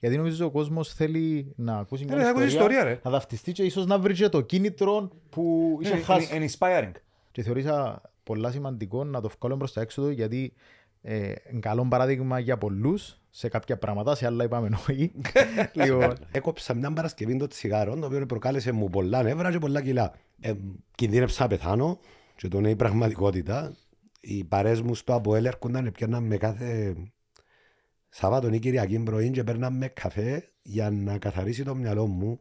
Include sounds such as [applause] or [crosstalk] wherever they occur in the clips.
Γιατί νομίζω ο κόσμος θέλει να ακούσει ε, μια ιστορία, ιστορία να δαυτιστεί και ίσως να βρει το κίνητρο που είχε ναι, χάσει. Είναι inspiring. Και θεωρήσα πολλά σημαντικό να το βγάλω προ τα έξω του γιατί ε, καλό παράδειγμα για πολλούς σε κάποια πράγματα, σε άλλα είπαμε νοή. [laughs] λοιπόν, έκοψα μια Παρασκευή το τσιγάρο, το οποίο προκάλεσε μου πολλά νεύρα και πολλά κιλά. Ε, κινδύνευσα να πεθάνω και το είναι η πραγματικότητα. Οι παρέ μου στο Αποέλ έρχονταν και πιάνναν με κάθε Σαββάτον ή Κυριακή πρωί και παίρναμε καφέ για να καθαρίσει το μυαλό μου.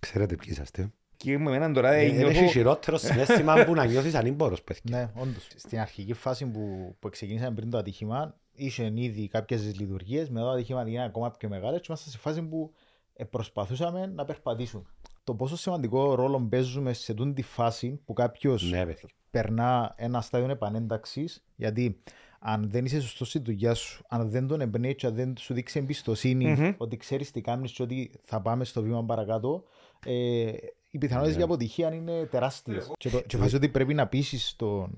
Ξέρετε ποιοι είσαστε. Και με έναν τώρα δεν νιώθω... Έχει χειρότερο συνέστημα που να νιώθεις ανήμπορος, παιδιά. Ναι, όντως. Στην αρχική φάση που, που ξεκινήσαμε πριν το ατύχημα, είχε ήδη κάποιες λειτουργίες, μετά το ατύχημα έγινε ακόμα πιο μεγάλο και είμαστε σε φάση που ε, προσπαθούσαμε να περπατήσουμε. Το πόσο σημαντικό ρόλο παίζουμε σε τούτη τη φάση που κάποιος ναι, περνά ένα στάδιο επανένταξης, γιατί αν δεν είσαι σωστός στη δουλειά σου, αν δεν τον εμπνέει, αν δεν σου δείξει ότι ξέρεις τι κάνεις και ότι θα πάμε στο βήμα παρακάτω, ε, οι πιθανότητες yeah. Ναι. για αποτυχία είναι τεράστιες. Ναι. Και, το, ότι πρέπει να πείσει τον,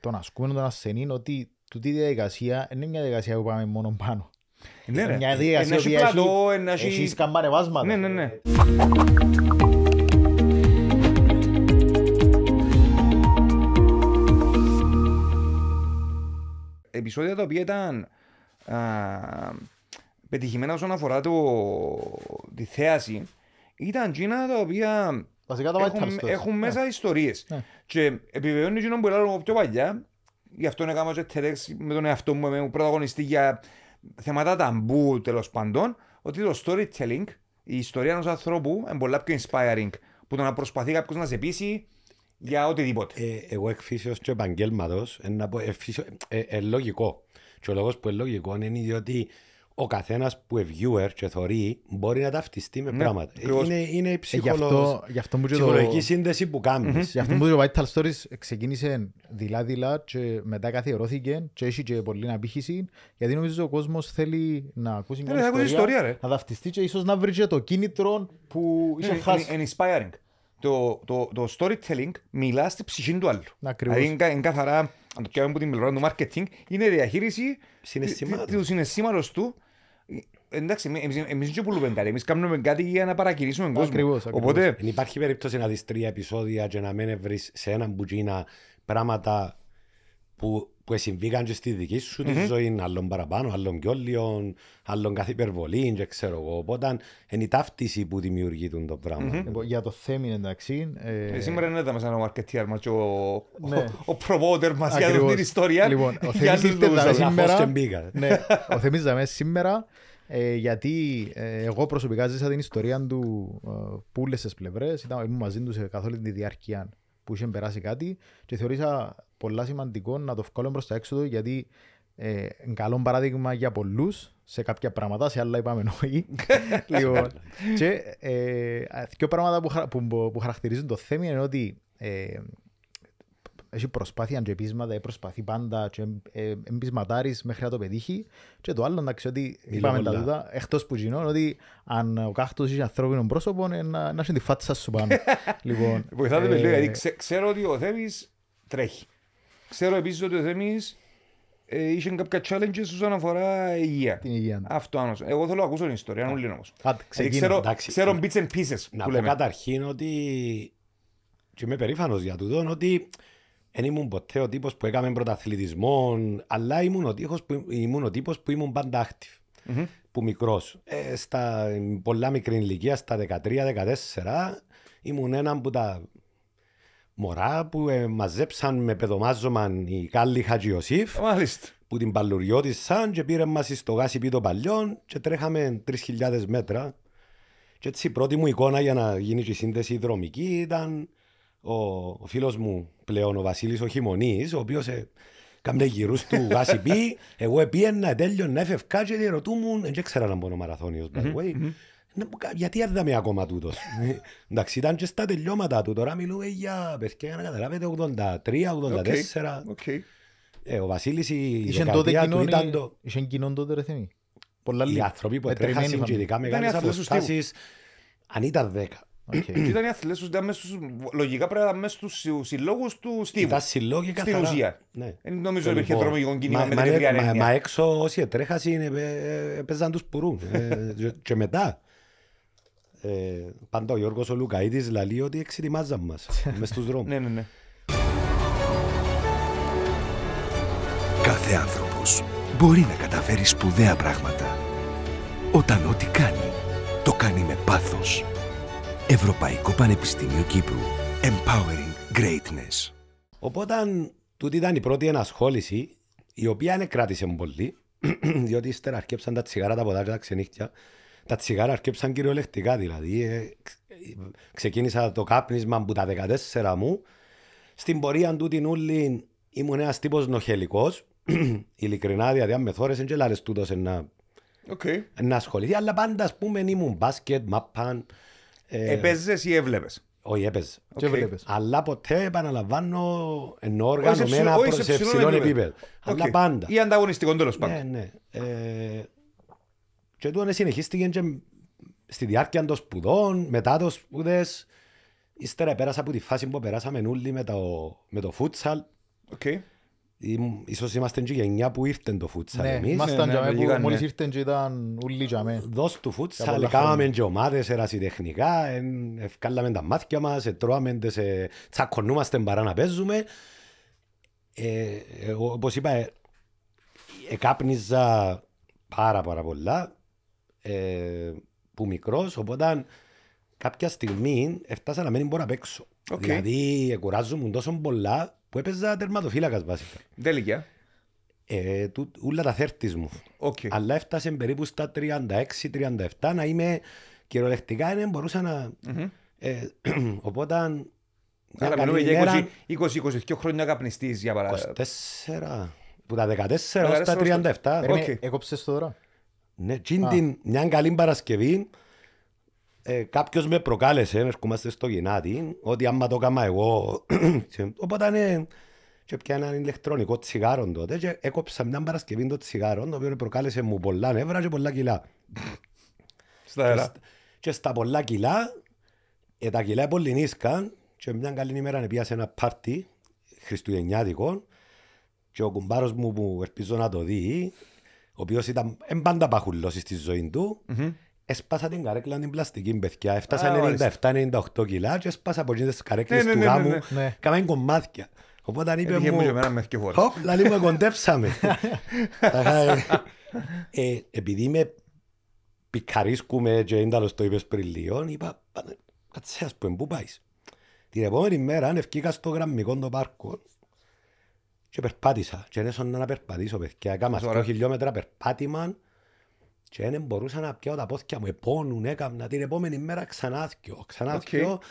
τον ασκούμενο, τον ασθενή, ότι τούτη διαδικασία είναι μια διαδικασία που πάμε μόνο πάνω. Ναι, είναι μια ε, διαδικασία που έχει καμπανεβάσματα. Ναι, ναι, ναι. επεισόδια τα οποία ήταν α, πετυχημένα όσον αφορά το, τη θέαση ήταν εκείνα τα οποία Βασικά έχουν, έχουν ναι. μέσα yeah. ιστορίες. Yeah. Ναι. Και επιβεβαιώνει εκείνο που έλεγα πιο παλιά, γι' αυτό έκανα και τερέξ με τον εαυτό μου, με πρωταγωνιστή για θέματα ταμπού τέλος πάντων, ότι το storytelling, η ιστορία ενός ανθρώπου, είναι πολύ πιο inspiring. Που το να προσπαθεί κάποιος να σε πείσει, για οτιδήποτε. Ε, εγώ φύσεως και επαγγέλματος, ε, ε, ε, λογικό. Και ο λόγος που είναι λογικό είναι διότι ο καθένας που είναι viewer και θεωρεί μπορεί να ταυτιστεί με ναι, πράγματα. Ε, είναι, είναι η ψυχολογική το... σύνδεση που κάνεις. Mm-hmm. Γι' αυτό που το Vital Stories ξεκίνησε δειλά-δειλά και μετά καθιερώθηκε και έχει και να απήχηση. Γιατί νομίζω ο κόσμος θέλει να ακούσει μια ιστορία, ιστορία να ταυτιστεί και ίσως να βρει το κίνητρο που είχε χάσει. Είναι inspiring το, το, το storytelling μιλά στη ψυχή του άλλου. Ακριβώς. Δηλαδή είναι καθαρά, αν το πιάμε από την πλευρά του marketing, είναι διαχείριση του συναισθήματος του. Ε, εντάξει, εμείς, εμείς δεν πουλούμε κάτι, εμείς κάνουμε κάτι για να παρακυρίσουμε τον κόσμο. Ακριβώς, ακριβώς. Οπότε... Εν υπάρχει περίπτωση να δεις τρία επεισόδια και να μην βρεις σε έναν μπουτζίνα πράγματα που που συμβήκαν και στη δική σου mm-hmm. τη ζωή, άλλων παραπάνω, άλλων κιόλιων, άλλων κάθε υπερβολή, και ξέρω εγώ. Οπότε είναι η ταύτιση που δημιουργεί το πραγμα mm-hmm. Λοιπόν, για το θέμη εντάξει. Ε... ε σήμερα δεν ήταν σαν ο μαρκετήρ μας και ο, ναι. ο, προβότερ μας για την ιστορία. Λοιπόν, ο Θεμή ήρθε σήμερα, ναι, ο Θεμής ήρθε σήμερα ε, γιατί ε, εγώ προσωπικά ζήσα την ιστορία του ε, πουλε στι ήμουν μαζί τους καθ' όλη τη διάρκεια που είχε περάσει κάτι και θεωρήσα πολλά σημαντικό να το βγάλω προς τα έξω γιατί ε, καλό παράδειγμα για πολλούς σε κάποια πράγματα, σε άλλα είπαμε [laughs] όχι. λοιπόν, και ε, δύο πράγματα που, που, που, που, χαρακτηρίζουν το θέμα είναι ότι ε, έχει προσπάθεια και επίσματα, προσπαθεί πάντα και ε, μέχρι να το πετύχει. Και το άλλο, εντάξει, ότι είπαμε τα δούτα, εκτός που γινόν, ότι αν ο κάκτος είχε ανθρώπινο πρόσωπο, ε, να, να έχει τη φάτσα σου πάνω. [laughs] λοιπόν, Βοηθάτε με ε, λίγο, γιατί ξέρω ότι ο Θέμης τρέχει. Ξέρω επίσης ότι ο Θέμης ε, είχε κάποια challenges όσον αφορά υγεία. Την υγεία. Ναι. Αυτό άνω. Εγώ θέλω να ακούσω την ιστορία, αν όλοι όμω. Ξέρω, εντάξει. ξέρω bits and pieces. Να που πω καταρχήν ότι. και είμαι περήφανος για δόν, ότι δεν ήμουν ποτέ ο τύπος που έκαμε πρωταθλητισμό, αλλά ήμουν ο τύπος που, ήμουν τύπος που ήμουν πάντα active. Mm-hmm. Που μικρός. Ε, στα πολλά μικρή ηλικία, στα 13-14, ήμουν ένα από τα μωρά που ε, μαζέψαν με παιδομάζωμαν οι Κάλλοι Μάλιστα. που την παλουριώτησαν και πήραν μας στο γάσι πίτο παλιών και τρέχαμε 3.000 μέτρα και έτσι η πρώτη μου εικόνα για να γίνει και η σύνδεση δρομική ήταν ο, ο φίλος μου πλέον ο Βασίλης ο Χειμωνής ο οποίος ε, κάμνε γυρούς του [laughs] γάσι πί εγώ επίαινα τέλειον έφευκά και ρωτούμουν δεν ξέρω να μπορώ μαραθώνιος by the way ναι, γιατί είδαμε ακόμα τούτος. Ε, εντάξει, ήταν και στα τελειώματα του. Τώρα μιλούμε για παιδιά για να καταλάβετε 83, 84. Okay. Okay. Ε, ο Βασίλης η δεκαετία του ήταν το... Ε, Είχε κοινών τότε ρε θέμη. Πολλά λίγα. Οι άνθρωποι που ε, έτρεχαν συγκεκριτικά μεγάλες αποστάσεις, αν ήταν δέκα. Ήταν οι αθλητές τους, ήταν στους, λογικά πρέπει να ήταν μέσα στους συλλόγους του Στίβου. Ήταν συλλόγοι καθαρά. Στην ουσία. Ναι. νομίζω ότι λοιπόν, υπήρχε τρόμο γεγονό κίνημα με την ευκαιρία. Μα έξω όσοι έτρεχαν έπαιζαν τους πουρού. Και μετά ε, πάντα ο Γιώργος ο Λουκαίτης ότι εξετοιμάζαν μας [laughs] μες στους δρόμους. ναι, ναι, ναι. Κάθε άνθρωπος μπορεί να καταφέρει σπουδαία πράγματα. Όταν ό,τι κάνει, το κάνει με πάθος. Ευρωπαϊκό Πανεπιστήμιο Κύπρου. Empowering Greatness. Οπότε, τούτη ήταν η πρώτη ενασχόληση, η οποία δεν κράτησε πολύ, [clears throat] διότι ύστερα αρκέψαν τα τσιγάρα, τα τα ξενύχτια τα τσιγάρα αρκέψαν κυριολεκτικά. Δηλαδή, ε, ξεκίνησα το κάπνισμα από τα 14 μου. Στην πορεία του την ούλη ήμουν ένας τύπος νοχελικός. [clears throat] Ειλικρινά, δηλαδή, αν με θόρεσαν δεν να να ασχοληθεί. Αλλά πάντα, ας πούμε, ήμουν μπάσκετ, μαπάν. Ε... Επέζεσαι ή έβλεπες. Όχι, έπαιζε. Okay. Αλλά ποτέ επαναλαμβάνω ενώ οργανωμένα σε ψηλό επίπεδο. Αλλά πάντα. Ή ανταγωνιστικό τέλος πάντων. Ναι, ναι. Ε, και τούτο συνεχίστηκε και στη διάρκεια των σπουδών, μετά των σπουδές. Ύστερα πέρασα από τη φάση που περάσαμε όλοι με το, με το φούτσαλ. Okay. Ίσως είμαστε και γενιά που ήρθε το φούτσαλ ναι, εμείς. Ήμασταν ναι, ναι, ναι, μόλις ναι. ήρθαν και ήταν ούλοι για μένα. Δώσ' του φούτσαλ, κάναμε και ομάδες ερασιτεχνικά, ευκάλαμε τα μάτια μας, ε, τρώαμε, ε, τσακωνούμαστε παρά να παίζουμε. Ε, ε όπως είπα, εκάπνιζα πάρα πάρα πολλά ε, που μικρός, οπότε κάποια στιγμή έφτασα να μην μπορώ να παίξω. Okay. Δηλαδή, κουράζομαι τόσο πολλά που έπαιζα τερματοφύλακας βασικά. Τέλεια. Ε, ούλα τα θέρτης μου. Okay. Αλλά έφτασε περίπου στα 36-37 να είμαι κυριολεκτικά δεν μπορούσα να. Mm-hmm. Ε, [clears throat] οπότε. Άρα μιλούμε για 20-22 χρόνια καπνιστής για παράδειγμα. 24. Που τα 14 έω τα 37. Okay. Έκοψες το δρόμο. Ναι, την μια καλή Παρασκευή ε, κάποιος με προκάλεσε, ερχόμαστε στο Γενάτι, ότι άμα το έκανα εγώ, [clears throat] οπότε ναι, και πια ένα ηλεκτρονικό τσιγάρο τότε και έκοψα μια Παρασκευή το τσιγάρο, το οποίο προκάλεσε μου πολλά νεύρα και πολλά κιλά. Στα Και στα πολλά κιλά, ε, τα κιλά πολυνίσκαν και μια καλή ημέρα πήγα σε ένα πάρτι χριστουγεννιάτικο και ο κουμπάρος μου που ελπίζω να το δει ο οποίος ήταν πάντα παχουλός στη ζωή του, mm-hmm. έσπασα την καρέκλα την πλαστική μπεθιά. Έφτασα ah, 97-98 κιλά και έσπασα από τις καρέκλες ναι, ναι του ναι, ναι, γάμου, ναι, ναι. κομμάτια. Οπότε είπε μου, «Χωπ, λαλί μου εγκοντέψαμε. [laughs] Ε, ε, επειδή με πικαρίσκουμε και ένταλος το είπες πριν λίγο, είπα, κάτσε ας πούμε, πού πάεις. Την επόμενη μέρα, αν ευκήκα στο γραμμικό το πάρκο, και περπάτησα. Και έσωνα να περπατήσω, παιδιά. Κάμα δύο χιλιόμετρα περπάτημα και δεν μπορούσα να πιάω τα πόθια μου. Επώνουν, έκανα την επόμενη μέρα ξανά δυο. Ξανά δυο. Okay.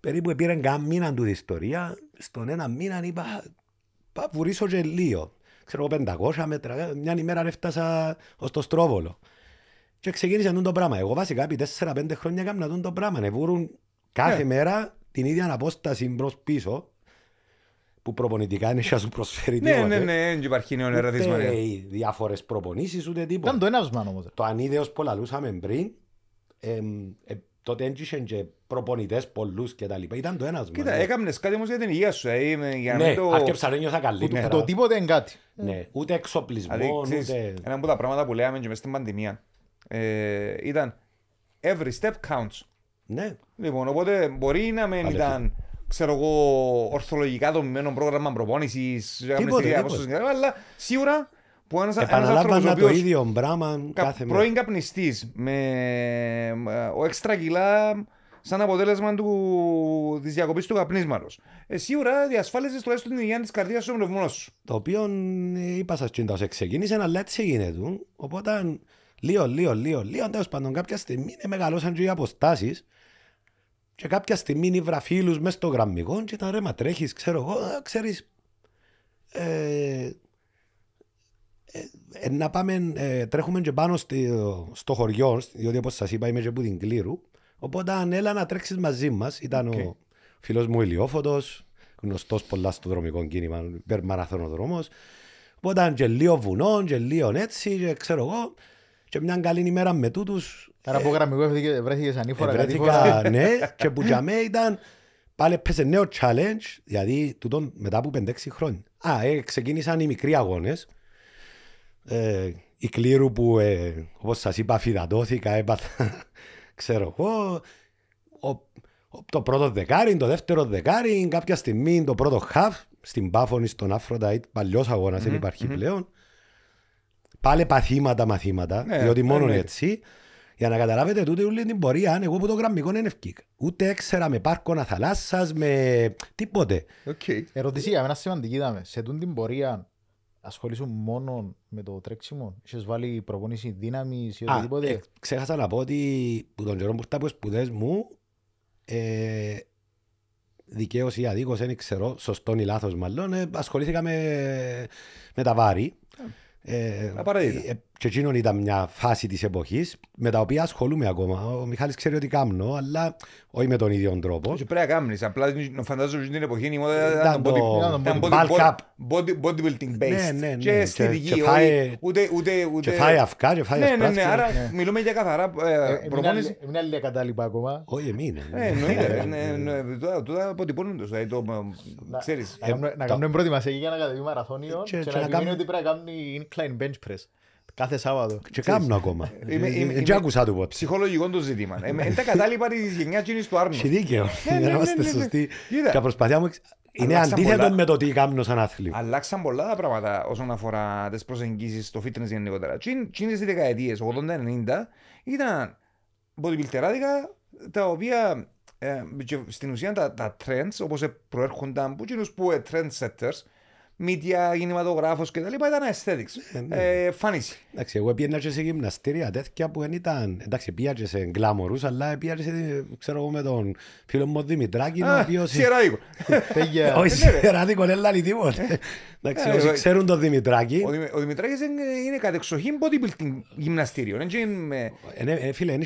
Περίπου πήραν καν μήνα του την ιστορία. Στον ένα μήνα είπα, πά βουρήσω και λίγο. Ξέρω, πεντακόσια μέτρα. Μια ημέρα έφτασα ως το στρόβολο. Και ξεκίνησε το πράγμα. Εγώ βασικά επί τέσσερα-πέντε χρόνια έκανα το πράγμα. Ναι, βούρουν κάθε yeah. Ε. μέρα την ίδια απόσταση μπρος πίσω που προπονητικά είναι και να σου προσφέρει ναι, τίποτα. Ναι, ναι, ναι, δεν υπάρχει νέο ερωτήσμα. Ούτε ναι. οι διάφορες προπονήσεις, ούτε τίποτα. Ήταν το έναυσμα όμως. Το ανίδεος που λαλούσαμε πριν, ε, τότε έγινε και προπονητές πολλούς και τα λοιπά. Ήταν το ένασμα. Κοίτα, ναι. έκαμνες κάτι όμως για την υγεία σου. Ε, ναι, αρκεψα να νιώθα καλύτερα. Το τίποτε είναι κάτι. Ε. Ναι, ούτε εξοπλισμό, ούτε... Ένα από τα πράγματα που λέγαμε και στην πανδημία ήταν every step counts. Ναι. Λοιπόν, οπότε μπορεί να μην ήταν ξέρω εγώ, ορθολογικά δομημένο πρόγραμμα προπόνησης. Αλλά σίγουρα που ένας άνθρωπο. ένας το ίδιο πράγμα κάθε μέρα. Πρώην καπνιστής με ο έξτρα κιλά σαν αποτέλεσμα της διακοπής του καπνίσματος. Ε, σίγουρα διασφάλιζες τουλάχιστον την υγεία της καρδιά σου με σου. Το οποίο ε, είπα σας τσίντα ξεκίνησε, αλλά έτσι έγινε του. Οπότε λίγο, λίγο, λίγο, λίγο, τέλος πάντων κάποια στιγμή μεγαλώσαν και οι αποστάσεις. Και κάποια στιγμή νύβρα φίλους μέσα στο γραμμικό και ήταν ρε μα τρέχεις, ξέρω εγώ, ξέρεις. Ε, ε, ε, να πάμε, ε, τρέχουμε και πάνω στη, στο χωριό, διότι όπως σας είπα είμαι και από την Κλήρου, οπότε αν έλα να τρέξεις μαζί μας, ήταν okay. ο φίλος μου ηλιοφωτό, γνωστός πολλάς στο δρομικό κίνημα, δρόμο. οπότε ήταν και λίγο βουνό, και λίγο έτσι, και ξέρω εγώ, και μια καλή ημέρα με τούτους, Άρα από ε, γραμμικό βρέθηκες ανήφορα. Βρέθηκα, ναι, και που για μένα ήταν πάλι πέσε νέο challenge, γιατι τουτο τούτον μετά από 5-6 χρόνια. Α, ε, ξεκίνησαν οι μικροί αγώνες. Οι ε, η κλήρου που, ε, όπως σας είπα, φυδατώθηκα, έπαθα, [laughs] ξέρω εγώ. το πρώτο δεκάρι, το δεύτερο δεκάρι, κάποια στιγμή το πρώτο half, στην Πάφωνη, στον Αφρονταϊτ, παλιός αγώνας, δεν υπάρχει πλεον Πάλε παθήματα μαθήματα, ναι, διότι ναι, μόνο ναι, έτσι. Για να καταλάβετε τούτη όλη την πορεία, αν εγώ που το γραμμικό είναι ευκήκ. Ούτε έξερα με πάρκο να θαλάσσας, με τίποτε. Okay. Ερωτησία, εμένα σημαντική είδαμε. Σε τούν την πορεία ασχολήσουν μόνο με το τρέξιμο. Είχες βάλει προπονήση δύναμης ή οτιδήποτε. Ε, ξέχασα να πω ότι που τον καιρό που ήρθα από σπουδές μου, ε, δικαίως ή αδίκως, δεν ξέρω, σωστόν ή λάθος μάλλον, ε, ασχολήθηκα με, με τα βάρη. Ε, Απαραίτητα. Ε, και εκείνο ήταν μια φάση της εποχής με τα οποία ασχολούμαι ακόμα. Ο Μιχάλης ξέρει ότι κάμνω, αλλά όχι με τον ίδιο τρόπο. πρέπει να κάμνεις. Απλά φαντάζομαι ότι την εποχή είναι η μόδα ήταν bodybuilding based. Και στη δική αισθητική. Και φάει αυκά, και φάει αυκά. Ναι, ναι, ναι άρα ναι. μιλούμε για καθαρά ε, ε, ε, προπόνηση. Μια άλλη κατάλληπα ακόμα. Όχι, εμεί. Εννοείται. Τώρα αποτυπώνουν το. Ξέρεις. Να κάνουμε πρώτη μας για να κατεβεί μαραθώνιο και να κάνουμε ότι πρέπει να κάνουμε incline bench press. Κάθε Σάββατο. Και κάμνω ακόμα. Δεν ε, ε, άκουσα του υπόψη. Ψυχολογικό το ζήτημα. Ε, εν τα κατάλοιπα της γενιάς είναι του Άρνου. Σε δίκαιο. Είμαστε ναι. σωστοί. Και προσπαθιά μου είναι αντίθετο με το τι κάνω σαν άθλημα. Αλλάξαν πολλά τα πράγματα όσον αφορά τις προσεγγίσεις στο fitness γενικότερα. είναι στι δεκαετίε 80-90 ήταν ποδηλτεράδικα τα οποία στην ουσία τα trends όπω προέρχονταν από εκείνους που trendsetters Μύτια, κινηματογράφος και τα λοιπά ήταν aesthetics, ναι, ναι. Ε, Εντάξει, εγώ σε γυμναστήρια τέτοια που δεν ήταν, εντάξει πήγα σε γκλάμορους, αλλά πήγα σε, ξέρω εγώ με τον φίλο μου Δημητράκη, ο οποίος... Σιεράδικο. [laughs] Ε, Όχι, ε, ναι, Σιεράδικο, δεν λάλλει τίποτα. Εντάξει, όσοι ξέρουν τον Δημητράκη... Ο Δημητράκης είναι κατεξοχήν γυμναστήριο. Ναι, φίλε,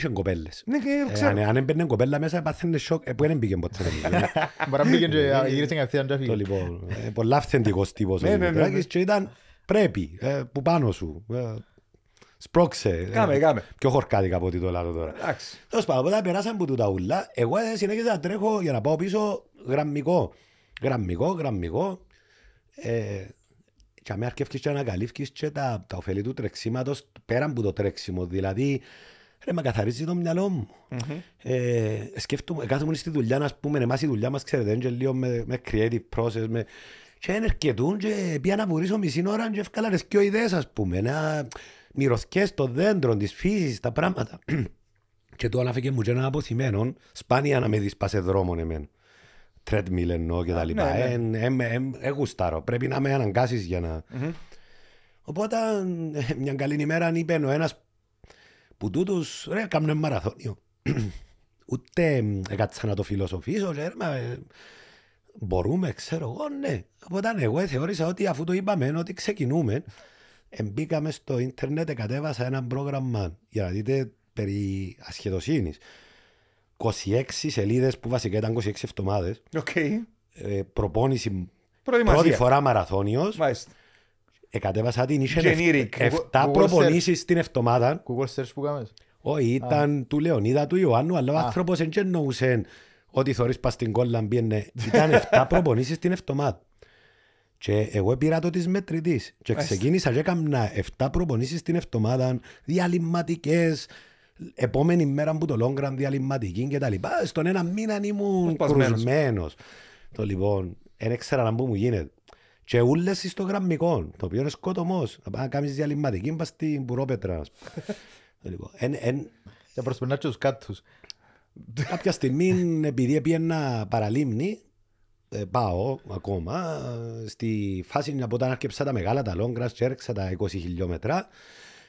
ναι, Αν ποτέ τύπος ναι, ναι, ο Δημητράκης ναι, και ήταν πρέπει, ε, που πάνω σου. Ε, σπρώξε. Ε, κάμε, κάμε. Πιο χορκάτικα από ό,τι το λάθος τώρα. Εντάξει. Τέλος πάντων, όταν περάσαμε που του τα ουλά, εγώ συνέχιζα να τρέχω για να πάω πίσω γραμμικό. Γραμμικό, γραμμικό. Ε, και αμέ αρκεύκεις και ανακαλύφκεις και τα, τα ωφέλη του τρεξίματος πέραν από το τρέξιμο. Δηλαδή, ρε, μα καθαρίζει το μυαλό μου. Mm-hmm. Ε, σκέφτομαι, κάθομαι στη δουλειά, να πούμε, εμάς η δουλειά μας, ξέρετε, είναι και λίγο με, με creative process, με, και αρκετούν και πια να βουρήσω μισή ώρα και έφκαλα τις ιδέες ας πούμε, να μυρωθιές το δέντρο, της φύσης, τα πράγματα. [clears throat] και το και μου και ένα αποθυμένο, σπάνια να με δεις πάσε δρόμο δρόμον εμένα. Τρέτμιλ εννοώ και τα λοιπά. Ναι, ναι. Εγουστάρω, ε, πρέπει να με αναγκάσεις για να... Οπότε ε, μια καλή ημέρα είπε ο ένας που τούτους ρε κάνουν μαραθώνιο. [clears throat] Ούτε ε, έκατσα να το φιλοσοφήσω και ρε, μπορούμε, ξέρω εγώ, ναι. Οπότε εγώ θεώρησα ότι αφού το είπαμε, ότι ξεκινούμε, Εμπήκαμε στο ίντερνετ, κατέβασα ένα πρόγραμμα για να δείτε περί ασχετοσύνης. 26 σελίδες που βασικά ήταν 26 εβδομάδε. Okay. προπόνηση πρώτη φορά μαραθώνιος. Εκατέβασα την, είχε 7 προπονήσεις την εβδομάδα. Google search που κάμε. Όχι, ήταν του Λεωνίδα, του Ιωάννου, αλλά ο άνθρωπο δεν εννοούσε Ό,τι θεωρείς πας στην κόλλα μπήνε. Ναι. Ήταν 7 προπονήσεις την εβδομάδα. Και εγώ πήρα το της μετρητής. Και ξεκίνησα και έκανα 7 προπονήσεις την εβδομάδα, διαλυματικές, επόμενη μέρα που το Λόγκραν διαλυματική και τα λοιπά. Στον ένα μήνα ήμουν κρουσμένος. Το λοιπόν, δεν ξέρα να μου γίνεται. Και ούλες στο γραμμικό, το οποίο είναι σκοτωμός. να κάνεις διαλυματική, πας στην Πουρόπετρα. [laughs] λοιπόν, εν, εν... Θα κάτους. Κάποια στιγμή, επειδή πήγαινα παραλίμνη, ε, πάω ακόμα ε, στη φάση από όταν άρχισα τα μεγάλα τα λόγκρα και τα 20 χιλιόμετρα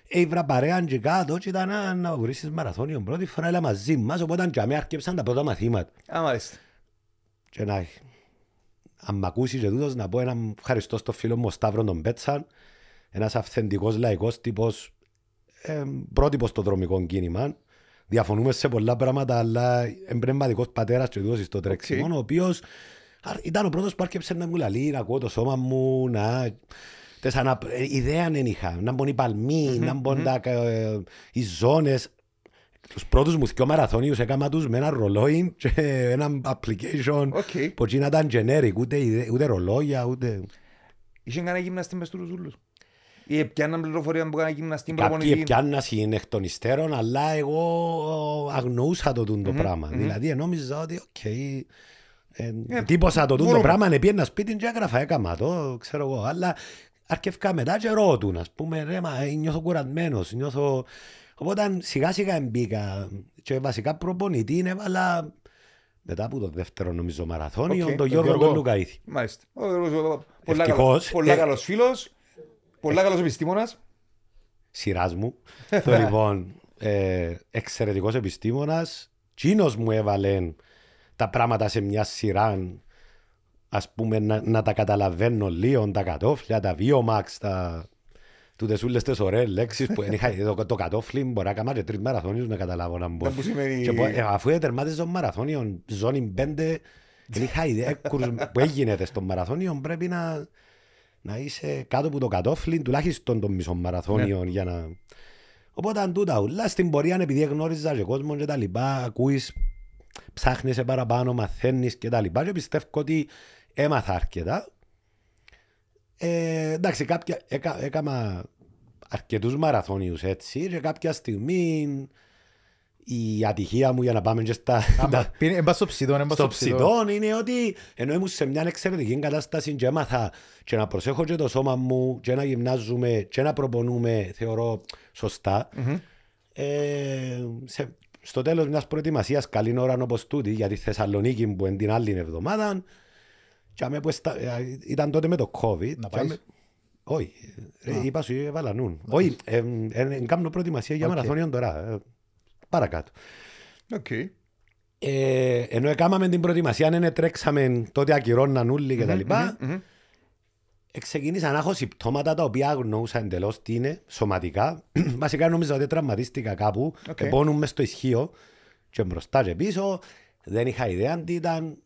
έβρα παρέα και κάτω και ήταν να βουρίσεις μαραθώνιο πρώτη φορά έλα μαζί μας οπότε και αμέ τα πρώτα μαθήματα Α, μάλιστα Και να αν μ' ακούσεις και τούτος να πω έναν ευχαριστώ στο φίλο μου Σταύρος τον Πέτσαν ένας αυθεντικός λαϊκός τύπος ε, πρότυπος στο δρομικό κίνημα διαφωνούμε σε πολλά πράγματα, αλλά εμπνευματικός πατέρας και δώσεις το τρέξιμο, okay. ο οποίος ήταν ο πρώτος που άρχισε να μου λέει, να ακούω το σώμα μου, να... ανα... Ε, ιδέα δεν είχα, να μπουν οι παλμοί, mm-hmm. να μπουν τα... mm-hmm. οι ζώνες. Τους πρώτους μου δυο μαραθώνιους έκανα τους με ένα ρολόι και ένα application okay. που ήταν generic, ούτε, ούτε ρολόγια, ούτε... Είχε κανένα γυμναστή μες στους ζούλους. Ή πιάνναν πληροφορία που έκανα γυμνά στην προπονητή. Κάποιοι πιάνναν εκ των υστέρων, αλλά εγώ αγνοούσα το τούν το mm-hmm. πράγμα. Mm-hmm. Δηλαδή νόμιζα ότι, οκ, okay, ε, ε, ε, τύπωσα το τούν το πράγμα, αν πιένα σπίτι και έγραφα, έκαμα το, ξέρω εγώ. Αλλά αρκευκά μετά και ρώτουν, ας πούμε, ρε, μα ε, νιώθω νιώθω νιώθω... Οπότε σιγά σιγά μπήκα και βασικά προπονητή ναι, αλλά μετά από το δεύτερο νομίζω μαραθώνιο okay, τον Γιώργο, Γιώργο. Μάλιστα. Ο Γιώργος, πολλά, Ευτυχώς, καλός, πολλά ε... καλός φίλος. Πολλά καλός επιστήμονας. Σειράς μου. [laughs] λοιπόν, ε, επιστήμονας. επιστήμονα. μου έβαλε τα πράγματα σε μια σειρά. ας πούμε, να, να, τα καταλαβαίνω λίγο, τα κατόφλια, τα βιομαξ, τα. Του τεσούλε τις ωραίες λέξεις που είχα το, το κατόφλι. Μπορεί να κάνω και τρεις μαραθώνιους να καταλάβω να μπω. σημαίνει... ε, αφού τερμάτιζε το μαραθώνιο, ζώνη πέντε... δεν είχα ιδέα που έγινε στο μαραθώνιο. Πρέπει να να είσαι κάτω από το κατόφλι τουλάχιστον των μισών μαραθώνιων ναι. για να. Οπότε αν τούτα ουλά στην πορεία, επειδή γνώριζα και κόσμος και τα λοιπά, ακούεις, ψάχνεσαι παραπάνω, μαθαίνεις και τα λοιπά. Και πιστεύω ότι έμαθα αρκετά. Ε, εντάξει, κάποια, έκα, έκανα αρκετούς μαραθώνιους έτσι, και κάποια στιγμή η ατυχία μου για να πάμε και στα... Εμπά στο ψητόν, στο ψητόν είναι ότι ενώ ήμουν σε μια εξαιρετική κατάσταση και έμαθα και να προσέχω και το σώμα μου και να γυμνάζουμε και να προπονούμε, θεωρώ, σωστά. Mm-hmm. Ε, σε, στο τέλος μιας προετοιμασίας καλή ώρα όπως τούτη για τη Θεσσαλονίκη που είναι την άλλη εβδομάδα που ε, ήταν τότε με το COVID. Να πάεις. Όχι, είπα σου έβαλα ε, νουν. Όχι, ε, κάνω προετοιμασία για μαραθώνιον τώρα παρακάτω. Okay. Ε, ενώ έκαναμε την προετοιμασία, ναι, τρέξαμε τότε ακυρώναν όλοι και τα λοιπά, ε, ξεκίνησα να έχω συμπτώματα τα οποία γνώρισα εντελώς τι είναι σωματικά. [clears throat] Βασικά νομίζω ότι τραυματίστηκα κάπου, okay. επώνουν μες στο ισχύο και μπροστά και πίσω. Δεν είχα ιδέα τι ήταν.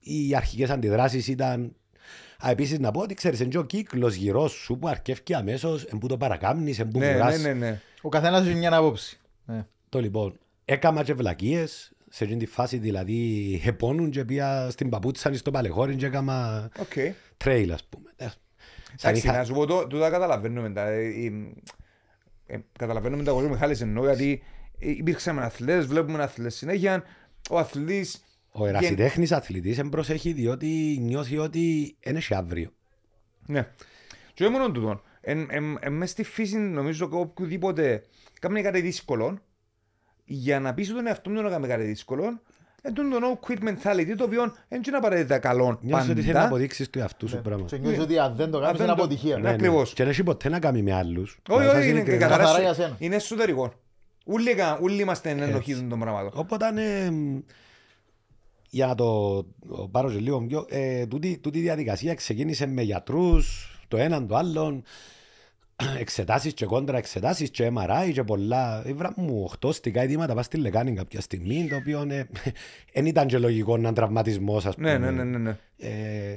Οι αρχικές αντιδράσεις ήταν. Επίσης να πω ότι ξέρεις, είναι ο κύκλος γύρω σου που αρκεύει αμέσω, εμπού το παρακάμνεις, εμπού ναι, ναι, ναι, ναι. Ο καθένας έχει μια άποψη. Ναι. Το λοιπόν, έκανα και βλακίες, σε εκείνη τη φάση δηλαδή επώνουν και πήγα στην παπούτσα στο παλαιχώρι και έκανα okay. τρέιλ ας πούμε. Ε, εντάξει, να σου πω το, το καταλαβαίνουμε τα, ε, ε, καταλαβαίνουμε τα εγώ Μιχάλης εννοώ γιατί υπήρξαμε αθλητές, βλέπουμε αθλητές συνέχεια, ο αθλητής ο ερασιτέχνης αθλητής δεν προσέχει διότι νιώθει ότι είναι σε αύριο. Ναι. Και μόνο τούτον. ε, ε, ε, στη φύση νομίζω ότι οποιοδήποτε κάνει κάτι δύσκολο για να πείσω τον εαυτό μου να κάνει κάτι δύσκολο, Εντούν το no quit mentality, το οποίο δεν είναι απαραίτητα καλό Νιώθω ότι θέλει να αποδείξεις του εαυτού σου ναι. πράγμα. Σε νιώθω ότι αν δεν το κάνεις είναι αποτυχία. Ναι, Και δεν έχει ποτέ να κάνει με άλλους. Όχι, όχι, είναι καθαρά Είναι εσωτερικό. Όλοι είμαστε ενοχή των πραγμάτων. Οπότε ναι, για να το πάρω σε λίγο πιο, ε, τούτη διαδικασία ξεκίνησε με γιατρούς, το έναν το άλλον. [coughs] εξετάσεις και κόντρα εξετάσεις και MRI και πολλά. Ήβρα μου οχτώ στικά ειδήματα. πας στη λεκάνη κάποια στιγμή, το οποίο δεν [laughs] ήταν και λογικό να τραυματισμός, ας ναι, πούμε. Ναι, ναι, ναι. ναι. Ε,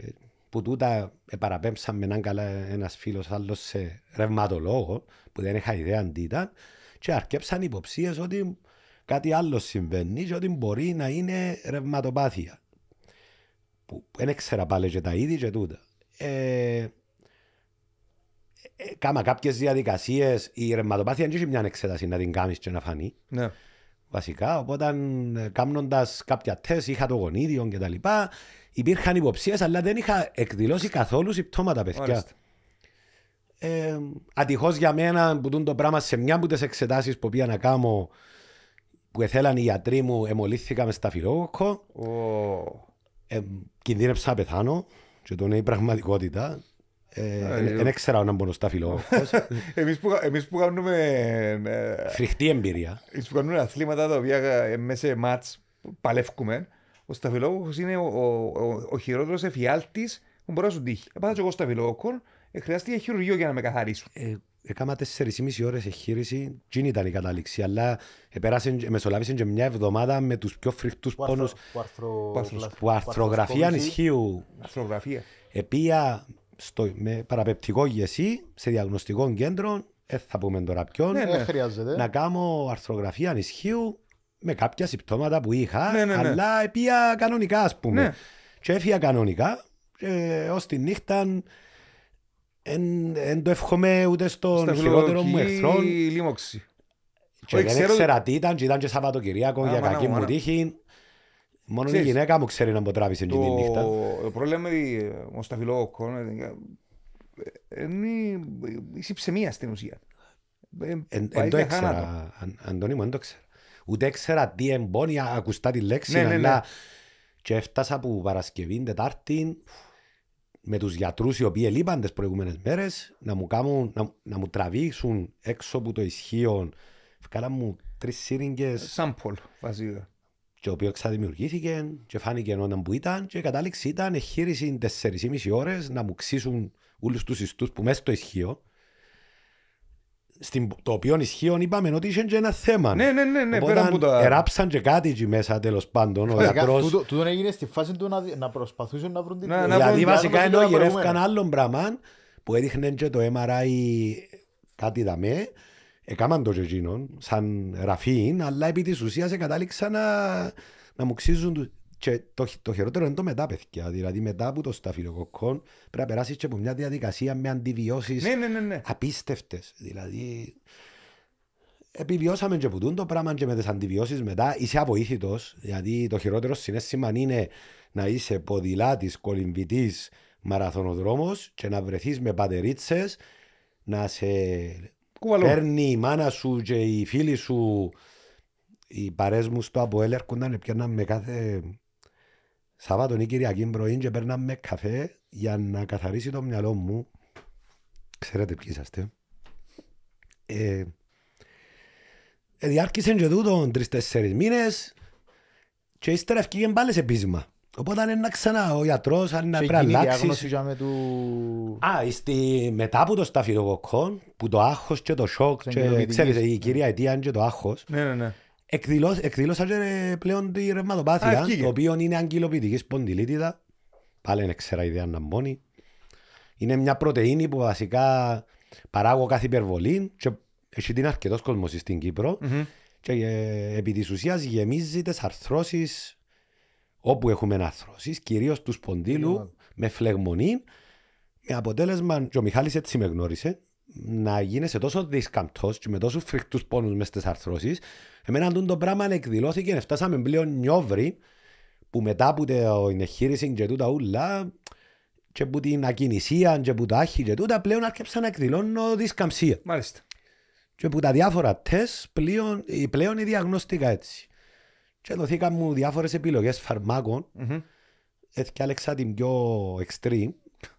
που τούτα παραπέμψαμε έναν καλά ένας φίλος άλλος σε ρευματολόγο, που δεν είχα ιδέα αν ήταν, και αρκέψαν υποψίες ότι κάτι άλλο συμβαίνει και ότι μπορεί να είναι ρευματοπάθεια. Που δεν ξέρα πάλι και τα είδη και τούτα. Ε, κάμα κάποιες διαδικασίες η ρευματοπάθεια δεν έχει μια εξέταση να την κάνεις και να φανεί. Ναι. Βασικά, οπότε ε, κάνοντα κάποια τεστ, είχα το γονίδιο κτλ. Υπήρχαν υποψίες, αλλά δεν είχα εκδηλώσει καθόλου συμπτώματα, παιδιά. Ε, Ατυχώς για μένα που το πράγμα σε μια από τις εξετάσεις που πήγα να κάνω που εθέλαν οι γιατροί μου, εμολύθηκα με σταφυρόκοκο. Oh. Ε, να πεθάνω και το είναι η πραγματικότητα. Δεν ήξερα να μπορώ στα φιλό. Εμείς που κάνουμε... Ε, Φρικτή εμπειρία. Εμείς που κάνουμε αθλήματα τα οποία ε, μέσα σε μάτς παλεύκουμε, ο Σταφυλόκος είναι ο χειρότερος εφιάλτης που μπορεί να σου τύχει. Ε, Πάντα και εγώ χρειάζεται χρειάστηκε χειρουργείο για να με καθαρίσουν. Έκανα τέσσερις ή μισή ώρες εγχείρηση, και ήταν η ωρες εγχειρηση τι ηταν η μεσολάβησε και μια εβδομάδα με τους πιο φρικτούς πόνους που αρθρογραφία ανισχύου. Αρθρογραφία. Επία στο, με παραπεπτικό γεσί, σε διαγνωστικό κέντρο, ε, θα πούμε τώρα ποιον, ναι, ναι, χρειάζεται. να κάνω αρθρογραφία ανισχύου με κάποια συμπτώματα που είχα, ναι, ναι αλλά επία κανονικά ας πούμε. Ναι. Και έφυγα κανονικά και ως τη νύχτα δεν το εύχομαι ούτε στον χειρότερο μου εχθρό. Λίμωξη. Και δεν ξέρω τι ήταν, και ήταν και Σαββατοκυριακό για κακή μου τύχη. Μόνο η γυναίκα μου ξέρει να μου τράβησε εκείνη την νύχτα. Το πρόβλημα είναι ο σταφυλόκος ε, ε, ε, είναι η ψεμία στην ουσία. Δεν το ήξερα, Αντώνη μου, δεν το ξέρω. Ούτε ήξερα τι εμπόνια, ακουστά τη λέξη, ναι, ναι αλλά ναι. και έφτασα από Παρασκευή, Τετάρτη, με τους γιατρούς οι οποίοι λείπαν τις προηγούμενες μέρες, να μου, κάνουν, να, να μου τραβήξουν έξω από το ισχύον. Βγάλα μου τρεις σύριγγες. Σάμπολ, βασίλειο το οποίο ξαδημιουργήθηκε και φάνηκε όταν που ήταν και η κατάληξη ήταν εχείριση 4,5 ώρες να μου ξύσουν όλους τους ιστούς που μέσα στο ισχύο στην, το οποίο ισχύω είπαμε ότι είχε και ένα θέμα. Ναι, ναι, ναι, ναι Οπότε τα... εράψαν και κάτι εκεί μέσα τέλος πάντων. Ο γιατρός... του, έγινε στη φάση του να, να προσπαθούσαν να βρουν την... Να, δηλαδή βασικά ενώ γυρεύκαν άλλο πράγμα που έδειχνε και το MRI κάτι δαμέ Έκαναν το εκείνον σαν ραφήν, αλλά επί της ουσίας κατάληξα να, να μου ξύζουν και το, το χειρότερο είναι το μετά, παιδιά. Δηλαδή, μετά από το σταφυλοκοκκό, πρέπει να περάσεις και από μια διαδικασία με αντιβιώσεις ναι, ναι, ναι, ναι. απίστευτες. Δηλαδή, επιβιώσαμε και που το πράγμα και με τις αντιβιώσεις μετά. Είσαι αβοήθητος. Δηλαδή, το χειρότερο συνέστημα είναι να είσαι ποδηλάτης, κολυμβητής, μαραθωνοδρόμος και να βρεθείς με πατερίτσες, να σε Κουβαλώ. Παίρνει η μάνα σου και οι φίλοι σου, οι παρές μου στο Αποέλ έρχονταν πιάνναν με κάθε Σαββάτο ή Κυριακή πρωί και με καφέ για να καθαρίσει το μυαλό μου. Ξέρετε ποιοι είσαστε. Ε, ε διάρκησαν και τούτο τρεις-τέσσερις μήνες και ύστερα ευκήγαν πάλι σε πείσμα. Οπότε αν είναι ξανά ο γιατρός, αν είναι πρέπει να αλλάξεις. του... Α, στη, μετά από το σταφυλοκοκκό, που το άγχος και το σοκ, και, η ναι. κυρία αιτία και το άγχος, ναι, ναι, ναι. εκδηλώσα και ε, πλέον τη ρευματοπάθεια, το οποίο είναι αγκυλοποιητική σπονδυλίτιδα. Πάλι είναι ξέρα ιδέα να μπώνει. Είναι μια πρωτεΐνη που βασικά παράγω κάθε υπερβολή και έχει την αρκετός κόσμος στην Κύπρο mm-hmm. και ε, επί της ουσίας γεμίζει τις αρθρώσεις όπου έχουμε ανάθρωση, κυρίως του σπονδύλου με φλεγμονή. Με αποτέλεσμα, και ο Μιχάλης έτσι με γνώρισε, να γίνεσαι τόσο δισκαμπτό και με τόσους φρικτούς πόνους μες στις αρθρώσεις. Εμένα το πράγμα εκδηλώθηκε, φτάσαμε πλέον νιόβρι, που μετά που το εγχείρηση και τούτα ούλα, και που την ακινησία και που τα έχει, και τούτα, πλέον άρχισα να εκδηλώνω δισκαμψία. Μάλιστα. Και που τα διάφορα τεστ πλέον, πλέον διαγνώστηκα έτσι. Και δοθήκαν μου διάφορες επιλογές φαρμάκων. Mm-hmm. Έφτιαξα την πιο extreme,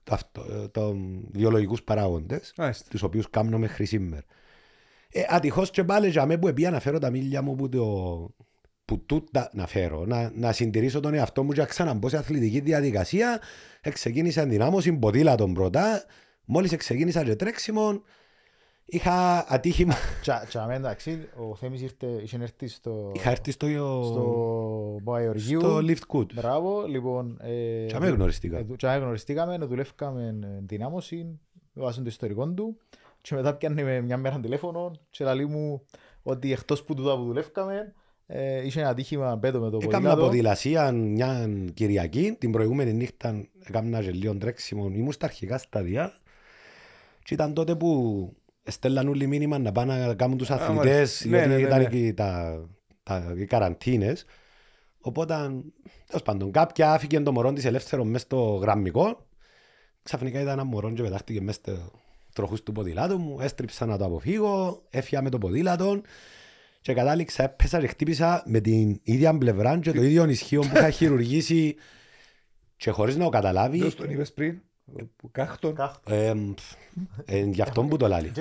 το, ε, το, βιολογικούς παράγοντες, mm-hmm. τους οποίους κάνω μέχρι σήμερα. Ε, ατυχώς και πάλι για μένα που να φέρω τα μίλια μου που, το, που τούτα να φέρω, να, να συντηρήσω τον εαυτό μου και ξαναμπώ σε αθλητική διαδικασία, ξεκίνησα ενδυνάμωση ποδήλατον πρώτα, μόλις ξεκίνησα και τρέξιμον, Είχα ατύχημα. Τσα, εντάξει, ο Θέμης είχε έρθει στο... Είχα έρθει στο... Στο Παγιοργίου. Στο Lift Good. Μπράβο, λοιπόν... Ε, Τσαμέ γνωριστήκαμε. Ε, Τσαμέ γνωριστήκαμε, δουλεύκαμε ε, δυνάμωση, βάζουν το ιστορικό του. Και μετά με μια μέρα τηλέφωνο και λέει μου ότι εκτός που τούτα που δουλεύκαμε, είχε ένα ατύχημα πέτω με το ποδήλατο. Έκανα ποδηλασία μια Κυριακή, την προηγούμενη νύχτα έκανα και λίγο τρέξιμο. Ήμουν στα αρχικά σταδιά και ήταν τότε που στέλναν όλοι μήνυμα να πάνε να κάνουν τους αθλητές Α, ναι, γιατί ναι, ναι, ήταν και τα, τα, οι καραντίνες οπότε τέλος πάντων κάποια άφηκε το μωρό της ελεύθερο μέσα στο γραμμικό ξαφνικά ήταν ένα μωρό και πετάχτηκε μέσα στο τροχούς του ποδήλατου μου έστριψα να το αποφύγω, έφυγα με το ποδήλατο και κατάληξα, έπεσα και χτύπησα με την ίδια πλευρά και το ίδιο ισχύο που είχα χειρουργήσει και χωρίς να το καταλάβει. Ποιος τον είπες πριν. Κάχτον. Ε, γι' αυτό που το λάλλει.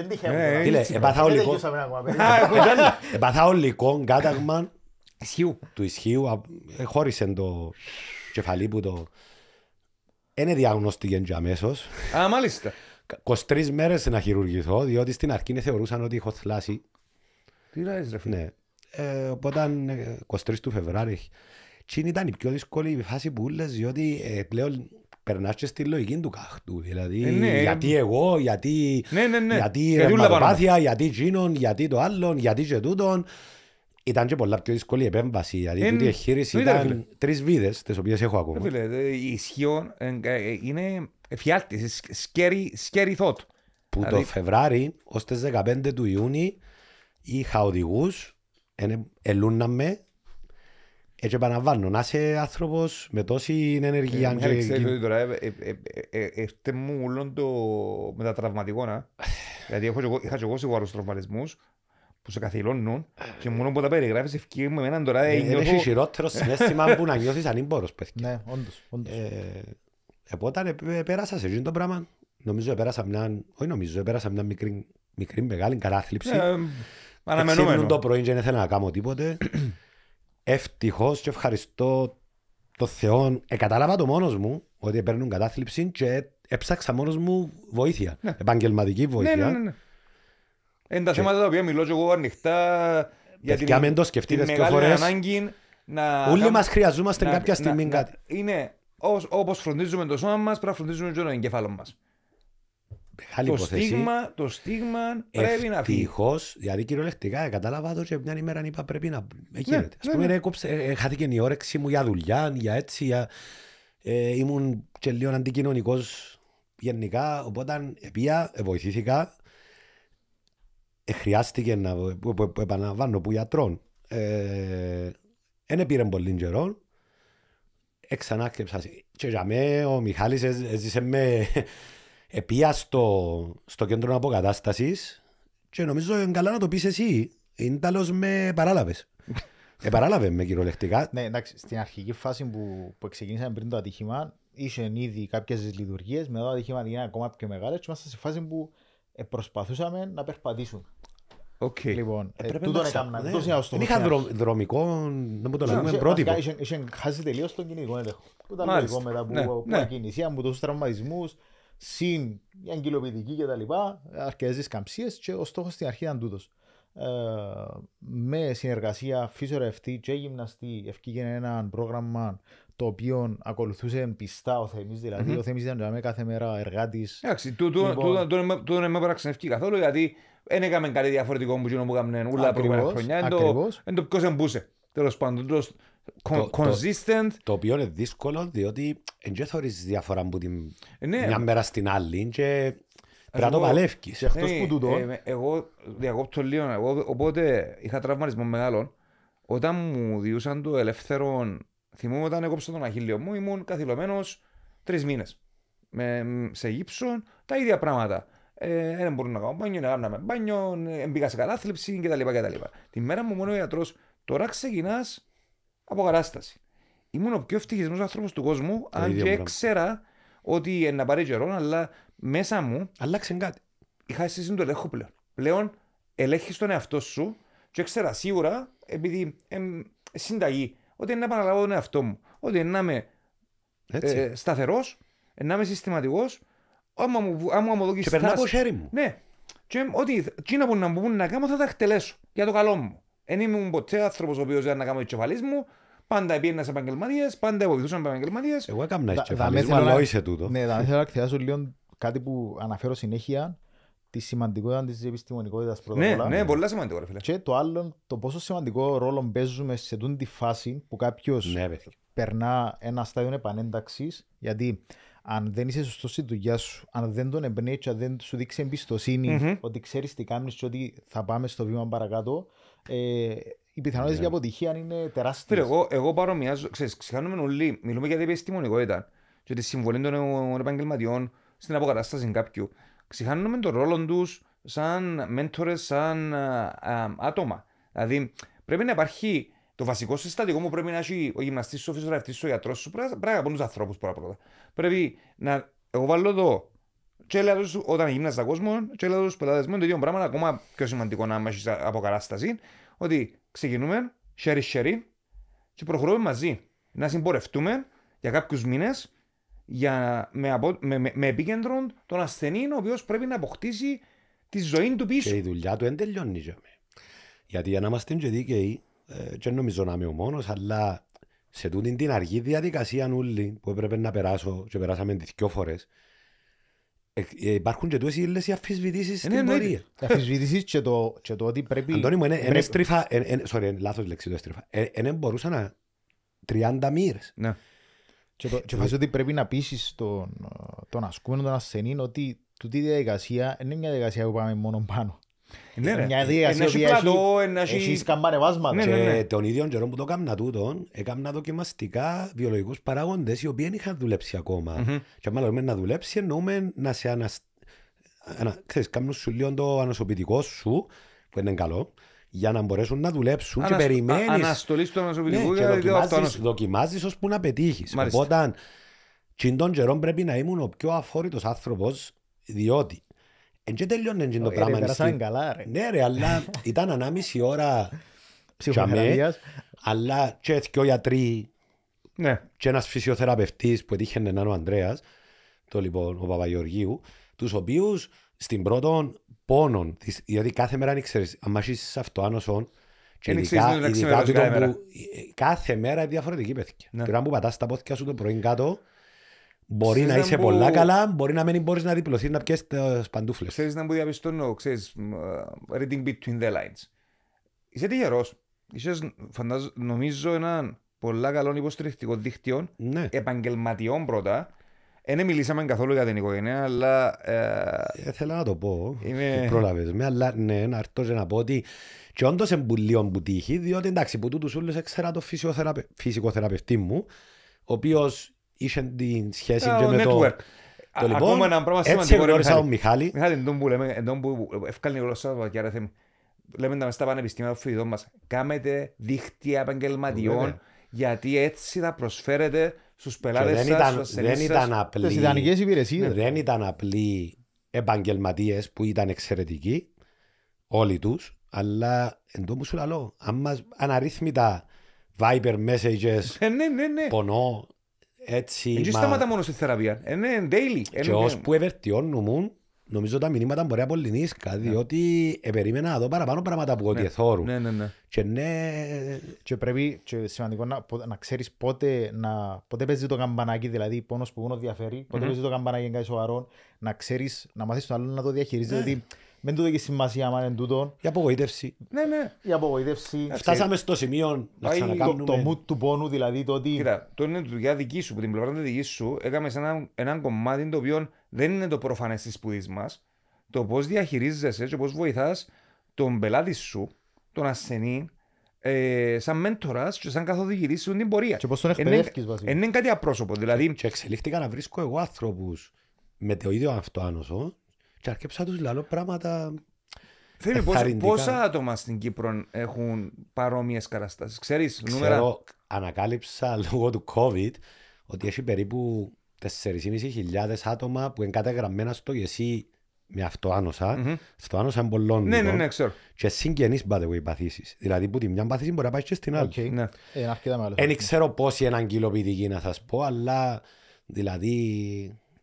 Επαθά ολικό κάταγμα Του ισχύου ε, χώρισε το κεφαλί που το... Είναι διαγνωστική για αμέσως. Α, μάλιστα. 23 μέρες να χειρουργηθώ, διότι στην αρχή θεωρούσαν ότι έχω θλάσει. Τι λέει, ρε φίλε. Ναι. Ε, οπότε 23 του Φεβράρι. Τι ήταν η πιο δύσκολη φάση που λε, διότι πλέον περνάς και στη λογική του κάχτου. Δηλαδή, ε, ναι. Ε, γιατί εγώ, γιατί, ναι, ναι, ναι. γιατί η ρευματοπάθεια, γιατί γίνον, γιατί το άλλον, γιατί και τούτον. Ήταν και πολλά πιο δύσκολη επέμβαση, γιατί δηλαδή ε, τούτη η εγχείρηση ήταν τρεις βίδες, τις οποίες έχω ακόμα. Ε, φίλε, ε, ισχύω, είναι εφιάλτης, scary, scary thought. Που δηλαδή... το Φεβράρι ως τις 15 του Ιούνιου, είχα οδηγούς, ελούναμε έτσι επαναβάνω, να είσαι άνθρωπος με τόση ενέργεια. Ε, ξέρω ότι τώρα ε, ε, ε, έρθε μου όλον το μετατραυματικό, να. [sighs] Δηλαδή, Γιατί είχα και εγώ σίγουρους τραυματισμούς που σε καθυλώνουν και μόνο που τα περιγράφεις ευκαιρία με έναν τώρα νιώθω... Έχει χειρότερο συνέστημα που να νιώθεις ανήμπορος, παιδιά. Ναι, όντως, Εποτέ Επόταν πέρασα σε εκείνο το πράγμα, νομίζω πέρασα μια, όχι νομίζω, πέρασα μια μικρή, μικρή μεγάλη κατάθλιψη. Αναμενόμενο. το πρωί και δεν ήθελα να κάνω τίποτε. Ευτυχώς και ευχαριστώ το Θεό. Εκατάλαβα το μόνος μου ότι παίρνουν κατάθλιψη και έψαξα μόνος μου βοήθεια. Ναι. Επαγγελματική ναι, βοήθεια. Ναι, ναι, ναι. Είναι τα θέματα τα οποία μιλώ και εγώ ανοιχτά. Για την, το σκεφτείτε Ανάγκη να... Όλοι μας χρειαζόμαστε κάποια στιγμή κάτι. Είναι όπως φροντίζουμε το σώμα μας πρέπει να φροντίζουμε και τον εγκεφάλο μας μεγάλη το υποθέση. Στίγμα, το στίγμα πρέπει να φύγει. Ευτυχώς, δηλαδή κυριολεκτικά ε, κατάλαβα το και μια ημέρα είπα πρέπει να. Ναι, γίνεται. Ναι, Α πούμε, ναι. έκοψε, ε, χάθηκε η όρεξη μου για δουλειά, για έτσι. Για... Ε, ήμουν και λίγο αντικοινωνικός γενικά. Οπότε επία, ε, βοηθήθηκα. Ε, χρειάστηκε να. Επαναλαμβάνω που γιατρών. Δεν ε, πήρε πολύ καιρό. Εξανάκτεψα. Και για μέ, ο Μιχάλης έζησε μένα. ο μιχαλης εζησε με Επία στο, στο κέντρο αποκατάστασης και νομίζω είναι καλά να το πεις εσύ. Είναι τέλο με παράλαβες. ε, παράλαβες με κυριολεκτικά. ναι, εντάξει, στην αρχική φάση που, που ξεκίνησαμε πριν το ατύχημα, είσαι ήδη κάποιες λειτουργίες. Μετά το ατύχημα γίνανε ακόμα πιο μεγάλες. είμαστε σε φάση που ε, προσπαθούσαμε να περπατήσουμε. Okay. Λοιπόν, ε, τούτο Δεν είχα δρομικό, το πρότυπο. Είχε χάσει τελείως τον κινητικό έλεγχο. Που ήταν λίγο μετά που, ναι, μου, ναι. τραυματισμού συν η τα λοιπά, αρκετές δισκαμψίε και ο στόχος στην αρχή ήταν τούτος. Ε, με συνεργασία ευθύ και γυμναστή ευκήγε ένα πρόγραμμα το οποίο ακολουθούσε πιστά ο Θεμής δηλαδή mm-hmm. ο Θεμής ήταν δηλαδή, κάθε μέρα εργάτης Εντάξει, λοιπόν. το δεν με έπραξε ευκή καθόλου γιατί δεν έκαμε κάτι διαφορετικό που γίνομαι που έκαμε όλα τα προηγούμενα χρονιά είναι το ποιος εμπούσε Τέλος πάντων το, consistent. Το, οποίο είναι δύσκολο διότι δεν θεωρείς διαφορά από την ναι. μια μέρα στην άλλη και πρέπει να το παλεύκεις. Ναι, που τούτο. Ε, εγώ διακόπτω λίγο, οπότε είχα τραυματισμό μεγάλο, Όταν μου διούσαν το ελεύθερο, θυμούμαι όταν έκοψα τον αχίλιο μου, ήμουν καθυλωμένος τρεις μήνες. σε γύψω, τα ίδια πράγματα. Ε, δεν μπορούν να κάνω μπάνιο, να κάνω μπάνιο, ε, μπήκα σε κατάθλιψη κτλ. Την μέρα μου μόνο ο ιατρός, τώρα ξεκινάς αποκατάσταση. Ήμουν ο πιο ευτυχισμένος άνθρωπος του κόσμου, το αν και ήξερα ότι να πάρει καιρό, αλλά μέσα μου. Αλλάξε κάτι. Είχα να το ελέγχο πλέον. Πλέον ελέγχεις τον εαυτό σου και ήξερα σίγουρα, επειδή συνταγή, ότι είναι να επαναλάβω τον εαυτό μου. Ότι είναι να είμαι ε, σταθερός, να είμαι συστηματικός, άμα μου, άμα Και περνά από χέρι μου. Ναι. Και ό,τι που να μου πούνε να κάνω θα τα εκτελέσω για το καλό μου. Δεν ήμουν ποτέ άνθρωπος ο οποίος ήταν να κάνω μου. Πάντα πήγαινα σε επαγγελματίες, πάντα βοηθούσαν επαγγελματίες. Εγώ έκανα τι κεφαλέ μου, αλλά είσαι τούτο. Ναι, θα ήθελα να [laughs] εκθιάσω λίγο κάτι που αναφέρω συνέχεια τη σημαντικότητα της επιστημονικότητας πρώτα ναι, ναι, Ναι, πολύ σημαντικό, ρε Και το άλλο, το πόσο σημαντικό ρόλο παίζουμε σε τούτη τη φάση που κάποιος ναι, περνά ένα στάδιο επανένταξης. Γιατί αν δεν είσαι σωστός στη δουλειά σου, αν δεν τον εμπνέεις, αν δεν σου δείξει εμπιστοσύνη mm-hmm. ότι ξέρεις τι κάνεις και ότι θα πάμε στο βήμα παρακάτω, ε, οι πιθανότητες yeah. για ναι. αποτυχία είναι τεράστιες. Εγώ, εγώ παρομοιάζω, ξέρεις, ξεχάνουμε όλοι, μιλούμε για την επιστημονικότητα και τη συμβολή των επαγγελματιών στην αποκατάσταση κάποιου. Ξεχάνουμε τον ρόλο τους σαν μέντορες, σαν α, α, άτομα. Δηλαδή, πρέπει να υπάρχει το βασικό συστατικό μου πρέπει να έχει ο γυμναστής, ο φυσιογραφητή, ο γιατρός σου. Πρέπει να αγαπούν τους ανθρώπους πρώτα. Πρέπει να. Εγώ βάλω εδώ και έλεγα τους, όταν κόσμο, και έλεγα τους πελάτες μου το ίδιο πράγμα, ακόμα πιο σημαντικό να είμαστε από ότι ξεκινούμε, share share, και προχωρούμε μαζί. Να συμπορευτούμε για κάποιους μήνες για, με, με, με, με επίκεντρο τον ασθενή, ο οποίος πρέπει να αποκτήσει τη ζωή του πίσω. Και η δουλειά του δεν τελειώνει. Για Γιατί για να είμαστε και δίκαιοι, δεν ε, νομίζω να είμαι ο μόνος, αλλά σε τούτη την αργή διαδικασία νουλή που έπρεπε να περάσω και περάσαμε τις δυο φορές. Ε, υπάρχουν και τόσοι οι αφισβητήσεις ε, στην ναι, ναι, πορεία. Ναι. Αφισβητήσεις και το, ότι πρέπει... Αντώνη μου, είναι στρίφα... Sorry, λάθος λέξη το στρίφα. Είναι μπορούσα να... 30 μοίρες. Ναι. Και, το, και ε, ότι πρέπει να πείσεις τον, τον ασκούμενο, τον ασθενή, ότι τούτη διαδικασία είναι μια διαδικασία που πάμε μόνο πάνω. Ναι, Μια ε, διαδικασία ένα ε, καμπανεβάσματα. Ναι, ναι, και τον ίδιο καιρό που το έκανα τούτο, έκανα δοκιμαστικά βιολογικούς παράγοντες, οι οποίοι δεν είχαν δουλέψει ακόμα. Και μάλλον λέμε να δουλέψει εννοούμε να σε ανασ... σου λίγο το ανοσοποιητικό σου, που είναι καλό, για να μπορέσουν να δουλέψουν και περιμένεις... Αναστολής του ανοσοποιητικού ναι, και δοκιμάζεις, ώσπου να πετύχεις. Οπότε, τον πρέπει να ήμουν ο πιο αφόρητος άνθρωπος, διότι Εν και τελειώνε το ε, πράγμα. Ναι αλλά [laughs] ήταν ανάμιση ώρα ψυχοθεραπείας. Αλλά και έτσι και ο γιατροί ναι. και ένας φυσιοθεραπευτής που έτυχε να ο Ανδρέας, το λοιπόν ο Παπαγεωργίου, τους οποίους στην πρώτον πόνον, γιατί κάθε μέρα αν ξέρεις, αν μάχεις ε, κάθε μέρα είναι διαφορετική πέθηκε. Ναι. τα πόδια σου πρωί κάτω, Μπορεί να είσαι που... πολλά καλά, μπορεί να μην μπορείς να διπλωθείς να πιέσει τι παντούφλες. Ξέρεις να μου διαπιστώνω, ξέρεις, ε, reading between the lines. Είσαι τυχερός. Είσαι, φαντάζω, νομίζω, έναν πολλά καλό υποστηρικτικό δίχτυο, ναι. επαγγελματιών πρώτα. Δεν ναι, μιλήσαμε καθόλου για την οικογένεια, αλλά. Ε, Θέλω να το πω. Είμαι... Πρόλαβες με, αλλά ναι, να έρθω να πω ότι. Και όντως εμπουλίων που τύχει, διότι εντάξει, που τούτους λε, έξερα το φυσικοθεραπευτή μου, ο οποίος είχε την σχέση ε, και με το... Το λοιπόν, έτσι γνώρισα τον Μιχάλη. Μιχάλη, εντόν που λέμε, εντόν που ευκάλει η γλωσσά του και Θεμ. θέμε. Λέμε να στα πανεπιστήματα των φοιτητών μας. Κάμετε δίχτυα επαγγελματιών, ναι, ναι. γιατί έτσι θα προσφέρετε στους πελάτες δεν ήταν, σας, ναι, δεν ήταν απλή, ιδανικές υπηρεσίες. Ναι. Δεν ήταν απλοί επαγγελματίες που ήταν εξαιρετικοί, όλοι τους, αλλά εντό που σου λέω, αν μας αναρρύθμιτα Viber messages, ε, ναι, ναι, ναι. πονώ, έτσι, Δεν μα... σταματά μόνο στη θεραπεία. Είναι daily. Και ως που ευερτιώνουν, νομίζω τα μηνύματα μπορεί ναι. να πολυνίσκα, διότι περίμενα εδώ παραπάνω πράγματα από ό,τι ναι. εθώρου. Ναι, ναι, ναι. Και ναι... Και πρέπει, και σημαντικό να, να ξέρεις πότε, να, πότε παίζει το καμπανάκι, δηλαδή πόνος που μονο διαφερει διαφέρει, πότε mm-hmm. παίζει το καμπανάκι κάτι σοβαρό, να ξέρεις να μάθεις τον άλλον να το διαχειρίζεις. ναι. Μεν τούτο έχει σημασία μάλλον είναι τούτο. Η απογοήτευση. Ναι, ναι. Η απογοήτευση. Ε, φτάσαμε στο σημείο να ξανακάνουμε. Το mood του πόνου, δηλαδή το ότι. Κοίτα, το είναι δουλειά δική σου, που την πλευρά δική σου, έκαμε σε ένα, κομμάτι το οποίο δεν είναι το προφανές της σπουδής μας. Το πώς διαχειρίζεσαι και πώ βοηθάς τον πελάτη σου, τον ασθενή, ε, σαν μέντορας και σαν καθοδηγητής σου την πορεία. Και πώς τον ε, ναι, εκπαιδεύει, βασικά. Ναι, είναι κάτι απρόσωπο. Δηλαδή... Και εξελίχθηκα να βρίσκω εγώ άνθρωπους με το ίδιο αυτό άνοσο και αρκέψα τους λαλό πράγματα Θέλει πόσα, πόσα άτομα στην Κύπρο έχουν παρόμοιες καταστάσεις. Ξέρεις, νούμερα. Ανακάλυψα [laughs] λόγω του COVID ότι έχει περίπου 4.500 άτομα που είναι καταγραμμένα στο ΓΕΣΥ με αυτοάνωσα. Mm-hmm. Αυτοάνωσα είναι πολλών. Ναι, ναι, ναι, ξέρω. Και συγγενεί πάτε οι παθήσεις. Δηλαδή που τη μια παθήση μπορεί να πάει και στην άλλη. Okay. Ναι. Ε, Δεν ξέρω πόσοι έναν να σας πω, αλλά δηλαδή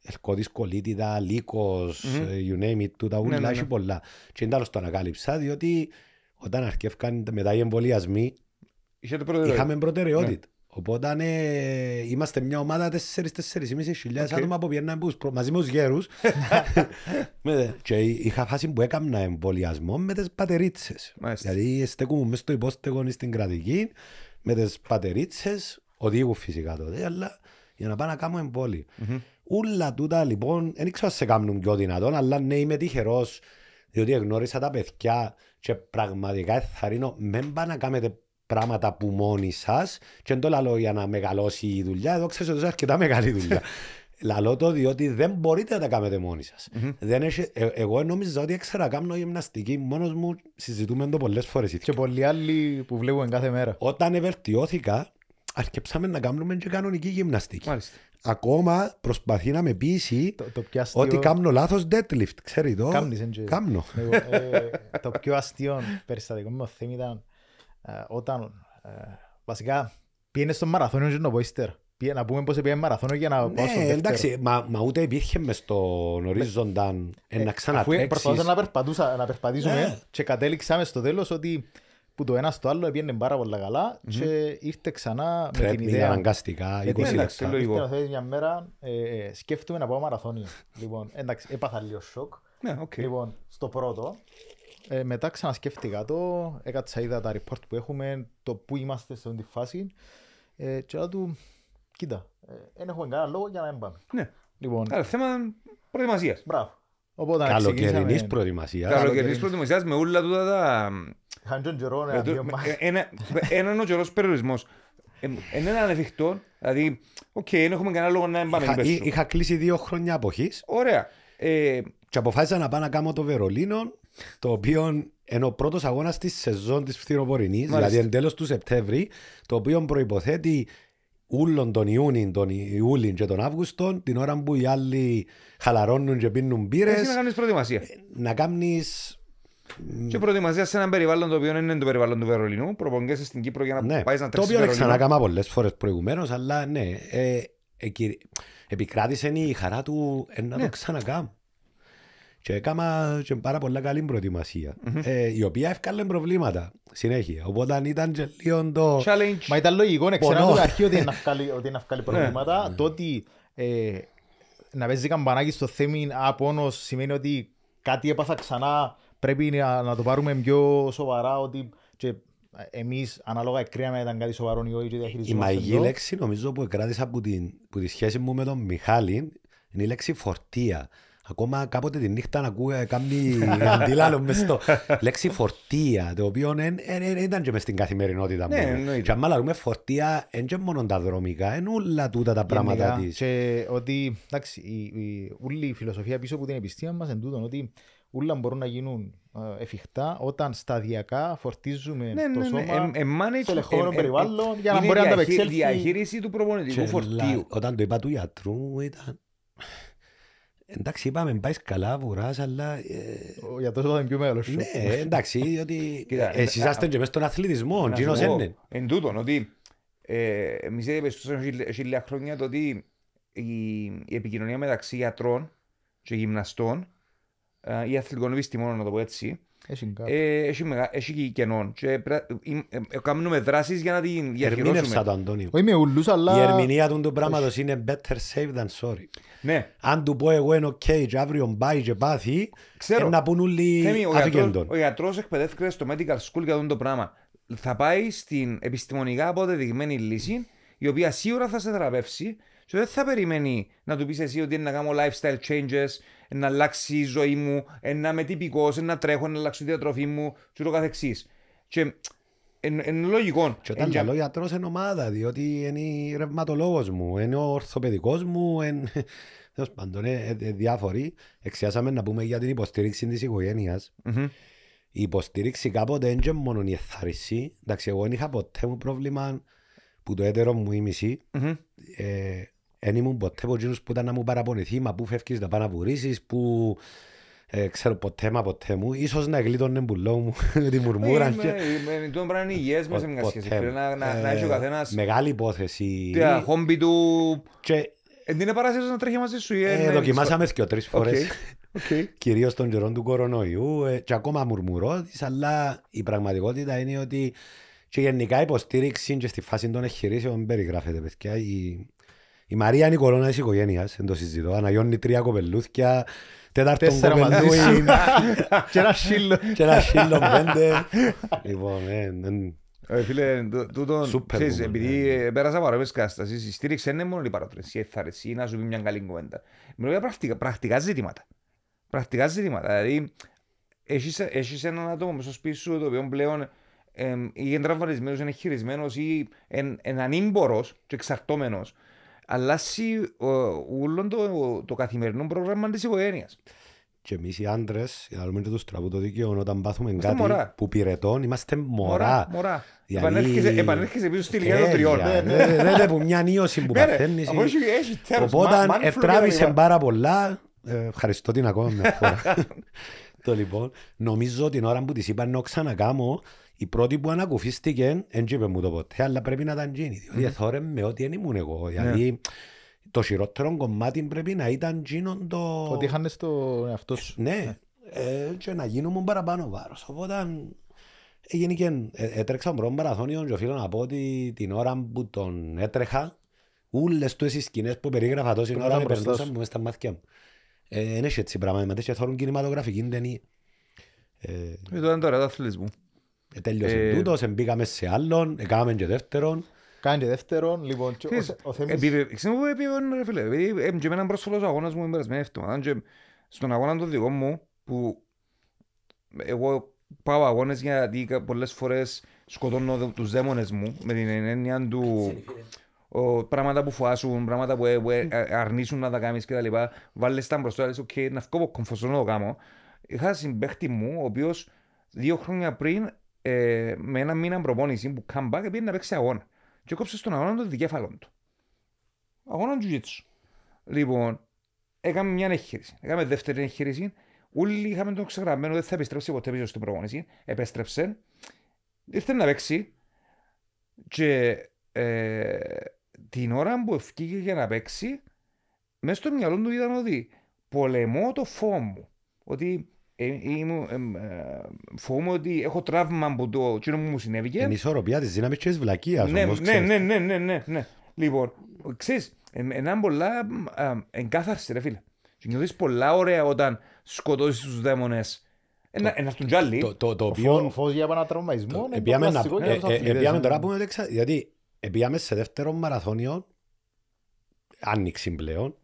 ελκοδισκολίτιδα, λύκος, mm-hmm. you name it, τούτα ούλα, ναι, ναι έχει ναι. πολλά. Και είναι εντάλλως το ανακάλυψα, διότι όταν αρχιεύκαν μετά οι εμβολιασμοί, προτεραιότητα. είχαμε προτεραιότητα. Ναι. Οπότε ε, είμαστε μια ομάδα 4-4,5 χιλιάδες okay. άτομα που πιέναν μαζί με τους γέρους [laughs] και είχα φάση που έκανα εμβολιασμό με τις πατερίτσες. Δηλαδή στέκουμε μέσα στο υπόστεγο στην κρατική με τις πατερίτσες, οδήγου φυσικά τότε, αλλά για να πάω να κάνω εμβόλιο. Mm-hmm. Ούλα τούτα λοιπόν, δεν ξέρω σε κάνουν πιο δυνατόν, αλλά ναι είμαι τυχερός, διότι γνώρισα τα παιδιά και πραγματικά εθαρρύνω. μην πάνε να κάνετε πράγματα που μόνοι σας και το λαλώ για να μεγαλώσει η δουλειά, εδώ ξέρω ότι είναι αρκετά μεγάλη δουλειά. [laughs] λαλώ το διότι δεν μπορείτε να τα κάνετε μόνοι σας. Ε, εγώ νόμιζα ότι έξερα κάνω γυμναστική μόνος μου, συζητούμε το πολλές φορές. Και πολλοί άλλοι που βλέπουν κάθε μέρα. Όταν ευερτιώθηκα, αρκεψάμε να κάνουμε και κανονική γυμναστική. Μάλιστα. Ακόμα προσπαθεί να με πείσει το, το πιο αστείο... ότι κάνω λάθος deadlift. Ξέρει το. Κάμνεις, Κάμνω. ε, το πιο αστείο περιστατικό μου θέμα ήταν ε, όταν ε, βασικά πήγαινε στο μαραθώνιο και το πω Να πούμε πώς πήγαινε μαραθώνιο για να ναι, πάω στο ναι, δεύτερο. Εντάξει, μα, μα ούτε υπήρχε μες στον ναι. ορίζοντα ε, να ξανατρέξεις. Αφού προσπαθούσα να, να περπατήσουμε ναι. και κατέληξαμε στο τέλος ότι που το ένα στο άλλο πήγαινε πάρα πολύ καλά mm-hmm. και ήρθε ξανά με την ιδέα. αναγκαστικά, 20 λεπτά. Εντάξει, Ήρθε να μια μέρα, ε, ε, σκέφτομαι να πάω μαραθώνιο. λοιπόν, εντάξει, έπαθα λίγο σοκ. Yeah, okay. Λοιπόν, στο πρώτο, ε, μετά ξανασκέφτηκα το, έκατσα είδα τα report που έχουμε, το που είμαστε σε αυτή τη φάση ε, και λέω του, κοίτα, δεν έχουμε κανένα λόγο για να μην πάμε. Ναι, λοιπόν, Άρα, θέμα προετοιμασίας. Μπράβο. Καλοκαιρινής προετοιμασίας. Καλοκαιρινής προετοιμασίας με όλα τα ένα είναι ο καιρός περιορισμός. Ε, είναι ανεφικτό, δηλαδή, οκ, δεν έχουμε κανένα λόγο να πάμε. Είχα κλείσει δύο χρόνια αποχής. Ωραία. Ε, και αποφάσισα να πάω να κάνω το Βερολίνο, το οποίο ενώ ο πρώτος αγώνας της σεζόν της φθινοπορεινής, δηλαδή εν τέλος του Σεπτέμβρη, το οποίο προποθέτει ούλων τον Ιούνιν, τον Ιούλιν και τον Αύγουστο, την ώρα που οι άλλοι χαλαρώνουν και πίνουν μπύρε. να κάνεις προετοιμασία. Ε, να κάνεις ναι. Και προετοιμασίας σε ένα περιβάλλον το οποίο είναι το περιβάλλον του Βερολίνου. Προπονιέσαι στην Κύπρο για να ναι, πάει να τρέξει. Το οποίο ξανακάμα πολλές φορές προηγουμένως, αλλά ναι. Ε, ε, επικράτησε η χαρά του ε, να ναι. το ξανακάμ. Και έκανα και πάρα πολλά καλή προετοιμασία, mm-hmm. ε, η οποία έφκαλε προβλήματα συνέχεια. Οπότε ήταν και λίγο το... Challenge. Μα ήταν λογικό, ναι, ξέρω από το αρχή ότι είναι αυκάλει [laughs] ναι. προβλήματα. Το ότι ε, να παίζει καμπανάκι στο θέμα απόνος σημαίνει ότι κάτι έπαθα ξανά πρέπει να, να το πάρουμε πιο σοβαρά ότι και ε, εμείς ανάλογα εκκρίναμε ήταν κάτι σοβαρό ή όχι και διαχειριζόμαστε. Η οχι και λέξη νομίζω που κράτησα από, την, που τη σχέση μου με τον Μιχάλη είναι η λέξη φορτία. Ακόμα κάποτε τη νύχτα να ακούω ε, κάποιοι [laughs] αντιλάλο μες στο λέξη φορτία, το οποίο ήταν και μες στην καθημερινότητα ναι, μου. Ναι, και αν φορτία, δεν και μόνο τα δρομικά, είναι όλα τούτα τα πράγματα της. Και ότι, εντάξει, όλη η φιλοσοφία πίσω από την επιστήμη μας είναι τούτο, ότι ούλα μπορούν να γίνουν ε, εφικτά όταν σταδιακά φορτίζουμε ναι, το σώμα ναι, ναι. στο ε, ελεγχόμενο ε, περιβάλλον για να μπορεί να τα απεξέλθει. Είναι διαχείριση του προπονητικού φορτίου. Όταν το είπα του γιατρού ήταν... Εντάξει, είπαμε, πάεις καλά, βουράς, αλλά... Ο γιατρός ήταν πιο μεγάλος Ναι, εντάξει, διότι [laughs] εσείς είσαστε και μέσα στον αθλητισμό, Τζίνο είναι. Εν τούτον, ότι εμείς είπες τόσο χιλιά χρόνια το ότι η επικοινωνία μεταξύ γιατρών και γυμναστών ή ε, αθλητικονομίστη μόνο να το πω έτσι. Έχει, ε, μεγα... έχει κενών. Και πρα... Ε, κάνουμε δράσεις για να τη διαχειρώσουμε. Ερμήνευσα το, Αντώνιο. με ουλούς, αλλά... Η ερμηνεία του του πράγματος είναι better safe than sorry. Ναι. Αν του πω εγώ είναι ok και αύριο μπάει και πάθει, Ξέρω. να πούν όλοι αφηγέντων. Ο γιατρός εκπαιδεύτηκε στο medical school για αυτό το πράγμα. Θα πάει στην επιστημονικά αποδεδειγμένη λύση, η οποία σίγουρα θα σε θεραπεύσει και δεν θα περιμένει να του πεις εσύ ότι είναι να κάνω lifestyle changes, να αλλάξει η ζωή μου, να είμαι τυπικός, να τρέχω, να αλλάξω τη διατροφή μου, και το καθεξής. Και εν, λογικό. Και όταν λέω γιατρός εν ομάδα, διότι είναι ρευματολόγος μου, είναι ο ορθοπαιδικός μου, εν... [laughs] Τέλος πάντων, ε, ε, ε, διάφοροι. Εξιάσαμε να πούμε για την υποστήριξη της οικογενεια Η υποστήριξη κάποτε δεν είναι μόνο η εθάριση. Εντάξει, εγώ δεν είχα ποτέ μου πρόβλημα που το έτερο μου ήμισή δεν ήμουν ποτέ από εκείνους που ήταν να μου παραπονηθεί, μα πού φεύγεις να πάει να βουρησεις πού... Ε, ξέρω ποτέ μα ποτέ μου, ίσως να γλίτωνε μπουλό μου [laughs] τη μουρμούρα. Είμαι, πράγμα είναι υγιές μας σε μια σχέση. Πρέπει να, να, να ε, έχει ο καθένας... Μεγάλη υπόθεση. Τι χόμπι του... Και... Δεν είναι παράσταση να τρέχει μαζί σου. Ε, δοκιμάσαμε και τρεις φορές. Okay. [laughs] Κυρίω των καιρών του κορονοϊού ε, και ακόμα της, αλλά η πραγματικότητα είναι ότι και γενικά η υποστήριξη και στη φάση των εγχειρήσεων περιγράφεται, παιδιά. Η Μαρία είναι η κορώνα της οικογένειας, δεν το συζητώ. Αναγιώνει τρία κοπελούθια, τέταρτον κομμεντούιν Και ένα σύλλο. Και ένα σύλλο πέντε. Λοιπόν, ε, ε, Φίλε, τούτο, ξέρεις, επειδή ναι. πέρασα παρόμοιες καταστάσεις, η στήριξη δεν είναι μόνο η παρατρονισία, η θαρρεσία, να σου πει μια καλή κουβέντα. Μιλώ για πρακτικά ζητήματα. Πρακτικά ζητήματα. Δηλαδή, έχεις έναν άτομο μέσα στο σπίτι σου, το οποίο πλέον ή είναι τραυματισμένος, είναι χειρισμένος ή είναι ανήμπορος και εξαρτώμενος αλλάσει όλο το, το καθημερινό πρόγραμμα της οικογένειας. Και εμείς οι άντρες, οι να λέμε τους τραβού το δίκαιο, όταν πάθουμε είμαστε κάτι μωρά. που πυρετών, είμαστε μωρά. μωρά. Δηλαδή... Επανέρχεσαι, επανέρχεσαι πίσω στη ηλικία των ε, τριών. Δεν ναι, ναι. ναι, που μια νίωση που παθαίνει. Οπότε ευτράβησε πάρα πολλά. Ε, ευχαριστώ την ακόμα μια φορά. [laughs] Το λοιπόν, νομίζω την ώρα που της είπα να ξανακάμω, η πρώτη που ανακουφίστηκε, δεν είπε μου το ποτέ, αλλά πρέπει να ήταν γινει Διότι mm. mm-hmm. θόρε με ότι δεν ήμουν εγώ. Δηλαδή, ναι. yeah. το χειρότερο κομμάτι πρέπει να ήταν γίνον το... Ότι είχαν στο εαυτό σου. Ναι, yeah. Ναι. ε, και να γίνουμε παραπάνω βάρος. Οπότε, έγινε και ε, έτρεξα ο πρώτος μαραθώνιο και οφείλω να πω ότι την ώρα που τον έτρεχα, όλες τις σκηνές που περίγραφα τόση ώρα με περνούσαν μέσα στα μάτια μου. Είναι έτσι πράγμα, μετά και θόρουν κινηματογραφική ταινία. Ε, ε, τώρα είναι το ωραίο αθλητισμό. Τέλειωσε ε, τούτος, εμπήκαμε σε άλλον, έκαναμε και δεύτερον. Κάνει και δεύτερον, λοιπόν, και ο Θεμής... Ξέρω που επίπεδο, ρε φίλε, επειδή ε, έναν πρόσφαλος αγώνας μου την περασμένη εβδομάδα και στον αγώνα το δικό μου, που εγώ πάω αγώνες γιατί πολλές φορές σκοτώνω τους δαίμονες μου, με την έννοια του πράγματα που φοάσουν, πράγματα που ε- ε- αρνήσουν να τα κάνεις κτλ. Βάλεις τα μπροστά, λες, οκ, να φκώ από κομφωσόνο το κάνω. Είχα συμπαίχτη μου, ο οποίος δύο χρόνια πριν ε, με ένα μήνα προπόνηση που comeback πήγε να παίξει αγώνα. Και κόψε στον αγώνα του δικέφαλο του. Αγώνα του τζουτζίτσου. Λοιπόν, έκαμε μια εγχείρηση. Έκαμε δεύτερη εγχείρηση. Όλοι είχαμε τον ξεγραμμένο, δεν θα επιστρέψει ποτέ πίσω στην προπόνηση. Επέστρεψε. Ήρθε να παίξει. Και ε, την ώρα που ευκήγε για να παίξει, μέσα στο μυαλό του ήταν ότι πολεμώ το φόβο μου. Ότι ε, ε, ε, φοβούμαι ότι έχω τραύμα από το κοινό μου συνέβη. Είναι ισορροπία της δύναμης και βλακία. βλακίας ναι, ναι, ναι, ναι, ναι, ναι, ναι, Λοιπόν, ξέρεις, έναν πολλά εγκάθαρση ρε φίλε. Και νιώθεις πολλά ωραία όταν σκοτώσεις τους δαίμονες. Ένα του τζάλι. Το οποίο... Φως για ένα είναι κλασικό. τώρα που είναι γιατί επίαμε σε δεύτερο μαραθώνιο, άνοιξη πλέον,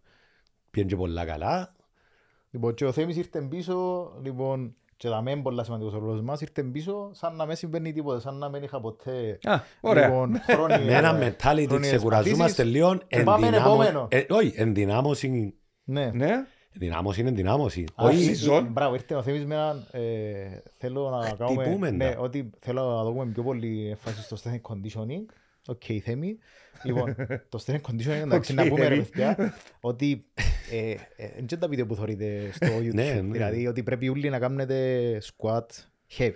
πήγαινε πολλά καλά, Λοιπόν, και ο Θέμης ήρθε πίσω, λοιπόν, και τα μεν πολλά σημαντικός ρόλος μας, ήρθε πίσω σαν να μην συμβαίνει τίποτα, σαν να μην είχα ποτέ λοιπόν, [laughs] χρόνια. Με ένα μετάλλητη ξεκουραζούμαστε λίγο ενδυνάμωση. Ναι. ναι. Ενδυνάμωση είναι ενδυνάμωση. Όχι, ε, μπράβο, ήρθε ο Θέμης με έναν, ε, θέλω να κάνουμε, ναι, ότι θέλω να δούμε πιο πολύ έμφαση στο strength conditioning. Οκ, Θέμη. Okay, Λοιπόν, [laughs] το strength conditioning [laughs] εντάξει να πούμε ρε παιδιά ότι δεν ε, ε, τα βίντεο που θωρείτε στο [laughs] ναι, YouTube. Ναι. Δηλαδή ότι πρέπει όλοι να κάνετε squat heavy.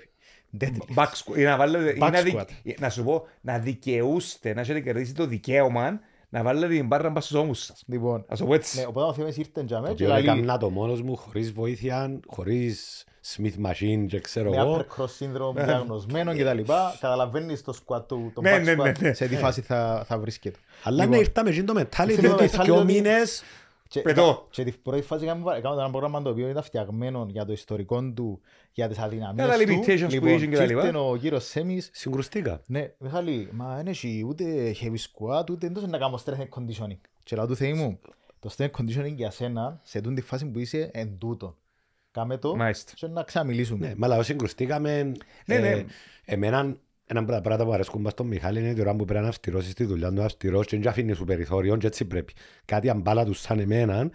Back squat. Να, να σου πω, να δικαιούστε, να έχετε κερδίσει το δικαίωμα να βάλετε την μπάρρα μπας στους ώμους σας. Λοιπόν, Ας το πω έτσι. Ναι, οπότε ο Θεός ήρθε και αμέσως. Το οποίο έκανα το μόνος μου, χωρίς βοήθεια, χωρίς Smith Machine και ξέρω με εγώ. Με uppercross σύνδρομο ε, διαγνωσμένο και τα ε, λοιπά. Καταλαβαίνεις το σκουάτ του, το ναι, ναι, ναι, ναι, Σε Σε τι ε. φάση θα, βρίσκεται. Αλλά ναι, ήρθαμε το μετάλλι διότι δυο μήνες πετώ. Και την πρώτη φάση κάναμε ένα πρόγραμμα το οποίο ήταν φτιαγμένο για το ιστορικό του, για τις αδυναμίες του. limitations λοιπόν, τα λοιπά. ο κύριος Σέμις. Συγκρουστήκα. Ναι, Μιχάλη, δεν έχει ούτε Κάμε το και να ξαμιλήσουμε. Ναι, μα αλλά συγκρουστήκαμε. Ναι, ε, ναι. Εμένα ένα από τα πράγματα που αρέσκουν μας στον Μιχάλη είναι ότι ώρα πρέπει να αυστηρώσεις τη δουλειά του, αυστηρώσεις και να αφήνεις σου περιθώριο και έτσι πρέπει. Κάτι αν μπάλα τους σαν εμένα,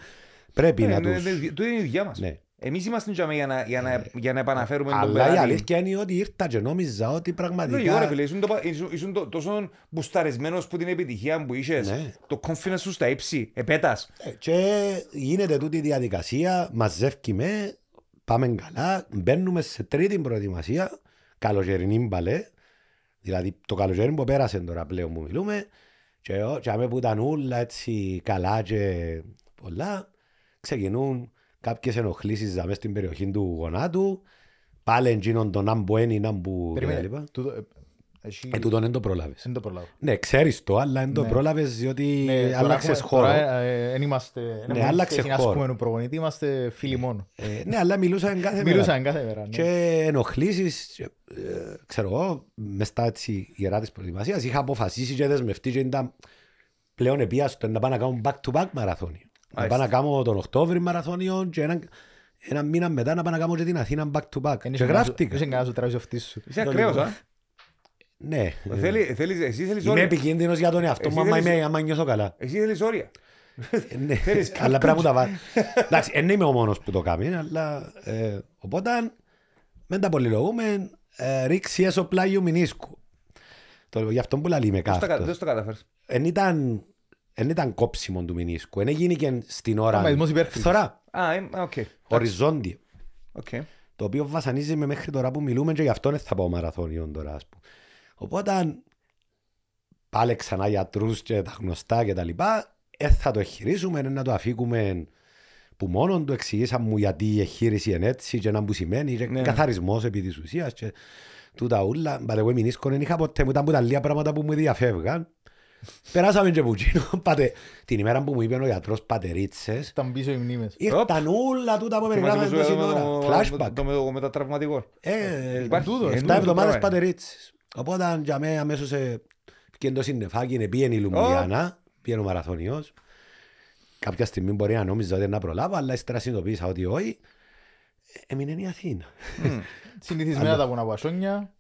πρέπει ε, να ναι, τους... Ναι, το είναι η δουλειά μας. Ναι. Εμείς είμαστε για να, για να, ε, για να επαναφέρουμε Αλλά τον Αλλά η αλήθεια είναι ότι ήρθα και νόμιζα ότι πραγματικά... Ναι, φίλε, ήσουν, το, ήσουν το, τόσο μπουσταρισμένος που την επιτυχία που είσαι. ναι. το confidence σου στα ύψη, επέτας. και γίνεται τούτη η διαδικασία, μαζεύκει με, πάμε καλά, μπαίνουμε σε τρίτη προετοιμασία, καλοκαιρινή μπαλέ, δηλαδή το καλοκαιρινή που πέρασε τώρα πλέον που μιλούμε, και άμε που ήταν όλα έτσι καλά και πολλά, ξεκινούν κάποιες ενοχλήσεις μέσα στην περιοχή του γονάτου, πάλι εγγύνον το να μπουένει, να μπου κλπ. Εσύ... Ε, τούτον δεν το πρόλαβες. Δεν το προλάβω. Ναι, ξέρεις το, αλλά δεν το ναι. πρόλαβες διότι ναι, άλλαξες χώρο. Τώρα, ε, ε, εν είμαστε, εν ναι, άλλαξες χώρο. προπονητή, είμαστε φίλοι ε, μόνο. Ε, ναι, αλλά μιλούσαν κάθε μέρα. κάθε μέρα, ναι. Και ενοχλήσεις, ε, ξέρω εγώ, μες στα γερά της προετοιμασίας, είχα αποφασίσει και δεσμευτεί και ήταν πλέον επίαστο να πάω να κάνω back-to-back μαραθώνιο. Να πάω να κάνω τον Οκτώβριο μαραθώνιο και έναν ένα μήνα μετά να πάω να κάνω και την Αθήνα back-to-back. Και γράφτηκα. Είσαι κανένας ο τραγιοφτής σου. Είσαι ακραίος, α. Ναι. Θέλει, εσύ θέλεις όρια. Είμαι επικίνδυνος για τον εαυτό μου, άμα νιώθω καλά. Εσύ θέλεις όρια. ναι, αλλά πρέπει να μου τα βάλει. Εντάξει, δεν είμαι ο μόνος που το κάνει, αλλά. Ε, οπότε, με τα πολυλογούμε, ε, ρίξει έσω πλάγιου μηνίσκου. Το, γι' αυτό που λέει με κάτι. Δεν το κατάφερες. Δεν ήταν, εν ήταν κόψιμο του μηνίσκου. Δεν έγινε και στην ώρα. δημόσια υπέρφυτη. Φθορά. Ε, α, οκ. Οριζόντιο. Το οποίο βασανίζει με μέχρι τώρα που μιλούμε και γι' αυτό δεν θα πάω μαραθώνιον τώρα, ας πούμε. Οπότε πάλι ξανά γιατρούς και τα γνωστά και τα λοιπά, ε, θα το χειρίζουμε, ε, να το αφήκουμε που μόνο του εξηγήσαμε μου γιατί η εχείριση είναι έτσι και να μου σημαίνει και ναι. ναι. καθαρισμός επί της ουσίας και τούτα ούλα. Πάτε εγώ μηνίσκον δεν είχα ποτέ μου, ήταν που τα λίγα πράγματα που μου διαφεύγαν. Περάσαμε και πουτζίνο, [laughs] πάτε, την ημέρα που μου είπε ο γιατρός πατερίτσες Ήταν πίσω οι μνήμες Ήταν ούλα τούτα που περιγράφαμε το σύνορα Flashback Το με τα τραυματικό Ε, τούτο, 7 εβδομάδες πατερίτσες Οπότε για μένα αμέσως σε πήγαινε το συννεφάκι, είναι πήγαινε η Λουμπριάνα, oh. πήγαινε ο μαραθώνιος. Κάποια στιγμή μπορεί να νόμιζα ότι να προλάβω, αλλά ύστερα συνειδητοποίησα ότι όχι. Ε, έμεινε η Αθήνα. Mm. [laughs] Συνηθισμένα τα βουνά βασόνια.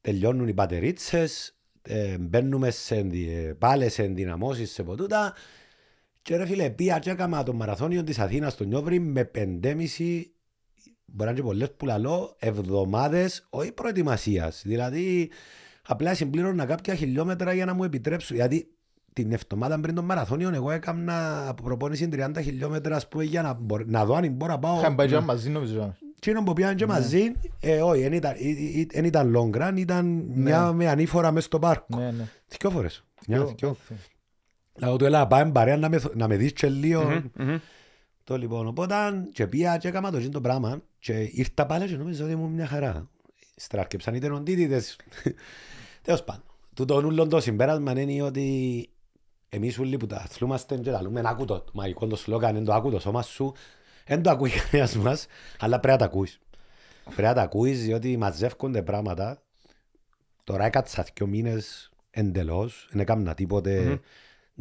Τελειώνουν οι πατερίτσες, ε, μπαίνουμε σε, ε, πάλι σε ενδυναμώσεις, σε ποτούτα. Και ρε φίλε, πια και έκανα το μαραθώνιο της Αθήνας στο Νιόβρι με 5,5 μπορεί να είναι πολλές που λαλώ, εβδομάδες, όχι προετοιμασίας. Δηλαδή, απλά συμπλήρωνα κάποια χιλιόμετρα για να μου επιτρέψω. Γιατί την εβδομάδα πριν τον μαραθώνιο, εγώ έκανα προπόνηση 30 χιλιόμετρα που για να, μπορώ, να δω αν μπορώ να πάω. Είχαμε πάει και μαζί, νομίζω. Τι που πιάνε και ναι. μαζί, ε, όχι, δεν ήταν long run, ήταν ναι. μια με ανήφορα μέσα στο πάρκο. Ναι, δυο φορές. Δυο. Λαγω του έλα, πάμε παρέα να με δεις και λίγο. Το λοιπόν, οπότε και πήγα και έκανα το, το πράγμα και ήρθα πάλι και νομίζω ότι ήμουν μια χαρά. Στράρκεψαν οι τεροντίτιδες. [laughs] Τέλος πάντων. Του τον ούλον το συμπέρασμα είναι ότι εμείς όλοι που τα αθλούμαστε και λαλούμε να ακούτο. Μαγικό το σλόγαν, δεν το ακού το σώμα σου. Δεν το ακούει κανένας μας, αλλά πρέπει να τα ακούεις. Πρέπει να τα ακούεις διότι μαζεύκονται πράγματα. Τώρα έκατσα δύο μήνες εντελώς, δεν έκανα τίποτε. Mm-hmm.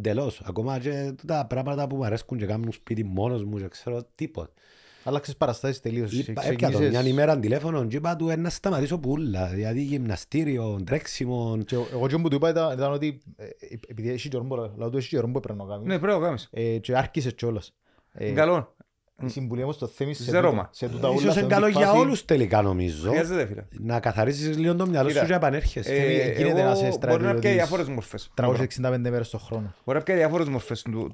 Τελώς. Ακόμα και τα πράγματα που μου αρέσκουν και κάνουν σπίτι μόνος μου και ξέρω τίποτα. Άλλαξες παραστάσεις τελείως. Έπια έπιατο, μια ημέρα τηλέφωνο και είπα του «Ε, να σταματήσω πουλά. Δηλαδή γυμναστήριο, τρέξιμο. Και εγώ και μου του είπα ήταν ότι ε, ε, επειδή έχει και ορμπό, λαό του έχει και πρέπει να κάνεις. Ναι πρέπει να κάνεις. Και άρχισες κιόλας. Καλό η συμβουλία μου στο θέμη σε, σε τούτα είναι καλό για όλους. τελικά νομίζω. Να καθαρίσεις λίγο το μυαλό σου και επανέρχεσαι. Ε, να σε Μπορεί να πιέει διάφορες μορφές. 365 το χρόνο. Μπορεί να πιέει διάφορες μορφές του,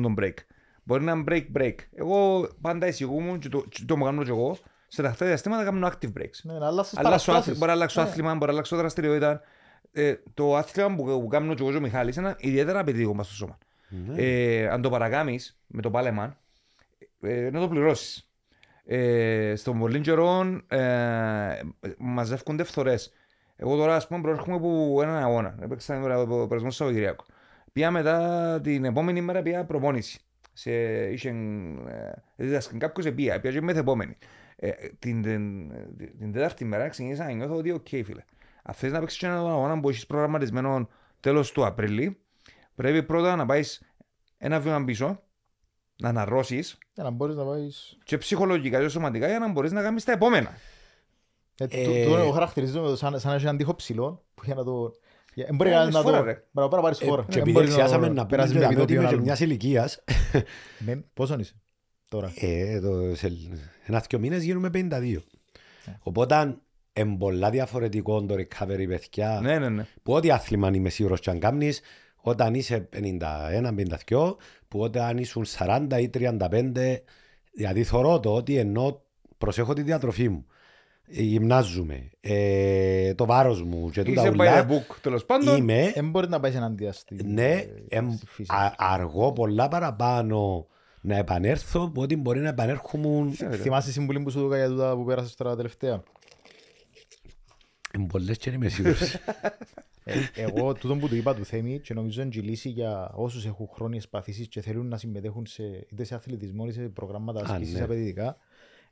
τον break. Μπορεί να είναι break break. Εγώ πάντα εισηγούμουν και το, μου κάνω εγώ. Σε αυτά τα διαστήματα κάνω active breaks. Ναι, Μπορεί να αλλάξω ναι. άθλημα, μπορεί να αλλάξω δραστηριότητα. Ε, το άθλημα που κάνω και εγώ και ο Μιχάλης είναι ιδιαίτερα απαιτητικό μας στο σώμα. Ναι. Ε, αν το παρακάμεις με το πάλεμα. Ε, να το πληρώσεις. Ε, στον πολύ καιρό ε, μαζεύκονται φθορές. Εγώ τώρα, ας πούμε, προέρχομαι από έναν αγώνα. Έπαιξα από το περασμός Σαββατοκυριακό. πια μετά την επόμενη μέρα πια προπόνηση. Σε, είχε, ε, διδάσκει κάποιος ε, πια, πια και μεθεπόμενη. Ε, την, την, την, τέταρτη μέρα ξεκίνησα να νιώθω ότι οκ, φίλε. Αν θες να παίξεις έναν αγώνα που έχεις προγραμματισμένο τέλος του Απριλίου, πρέπει πρώτα να πάεις ένα βήμα πίσω να αναρρώσεις. Για να μπορείς να πάει. και ψυχολογικά και σωματικά για να μπορείς να κάνεις τα επόμενα. Ε, το, ε, το, χαρακτηρίζουμε το σαν, σαν έναν ψηλό που για να το. Μπορεί να το παραπάνω πάρεις φόρα. Και επειδή εξιάσαμε να πέρασεις με ότι και μιας ηλικίας. Πόσο είσαι τώρα. Ε, σε ένας και μήνες γίνουμε 52. Οπότε είναι πολλά διαφορετικό το recovery παιδιά. Ναι, ναι, ναι. Που ό,τι άθλημα είμαι σίγουρος και αν κάνεις όταν είσαι 51-52, που όταν ήσουν 40 ή 35, δηλαδή θωρώ το ότι ενώ προσέχω τη διατροφή μου, γυμνάζομαι, ε, το βάρος μου και τούτα ουλά. book, τέλος πάντων. Είμαι... Δεν μπορεί να πάεις εναντία στη Ναι, ε, α, αργώ πολλά παραπάνω να επανέλθω που ότι μπορεί να επανέλθω. Θυμάσαι η συμβουλή που σου δούκα για τούτα που πέρασες τώρα τελευταία. Είμαι πολλές και είμαι σίγουρος. [laughs] Ε, εγώ τούτο που του είπα του Θέμη και νομίζω είναι λύση για όσους έχουν χρόνια παθήσει και θέλουν να συμμετέχουν σε, είτε σε αθλητισμό είτε σε προγράμματα ασκήσεις ναι. απαιτητικά.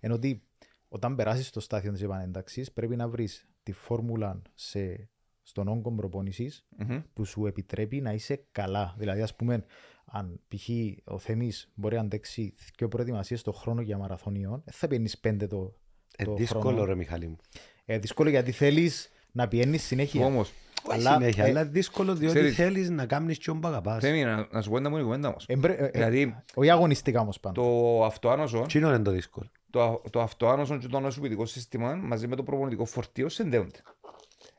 Ενώ ότι όταν περάσεις στο στάδιο της επανένταξης, πρέπει να βρεις τη φόρμουλα σε, στον όγκο προπόνησης mm-hmm. που σου επιτρέπει να είσαι καλά. Δηλαδή, ας πούμε, αν π.χ. ο Θεμή μπορεί να αντέξει και προετοιμασίες το χρόνο για μαραθώνιον, θα παίρνει πέντε το. Ε, το δύσκολο, χρόνο. ρε Μιχαλή μου. Ε, δύσκολο γιατί θέλεις να πιένεις συνέχεια. Όμως, αλλά, συνέχεια. Ε, αλλά δύσκολο διότι Ξέρεις, θέλεις να κάνεις και όμπα αγαπάς. Θέμη, να, σου πω ένα μόνο κουβέντα όμως. Ε, ε, δηλαδή, όχι αγωνιστικά όμως πάντα. Το αυτοάνωσο... Τι είναι το δύσκολο. Το, το αυτοάνωσο και το νοσοποιητικό σύστημα μαζί με το προπονητικό φορτίο συνδέονται.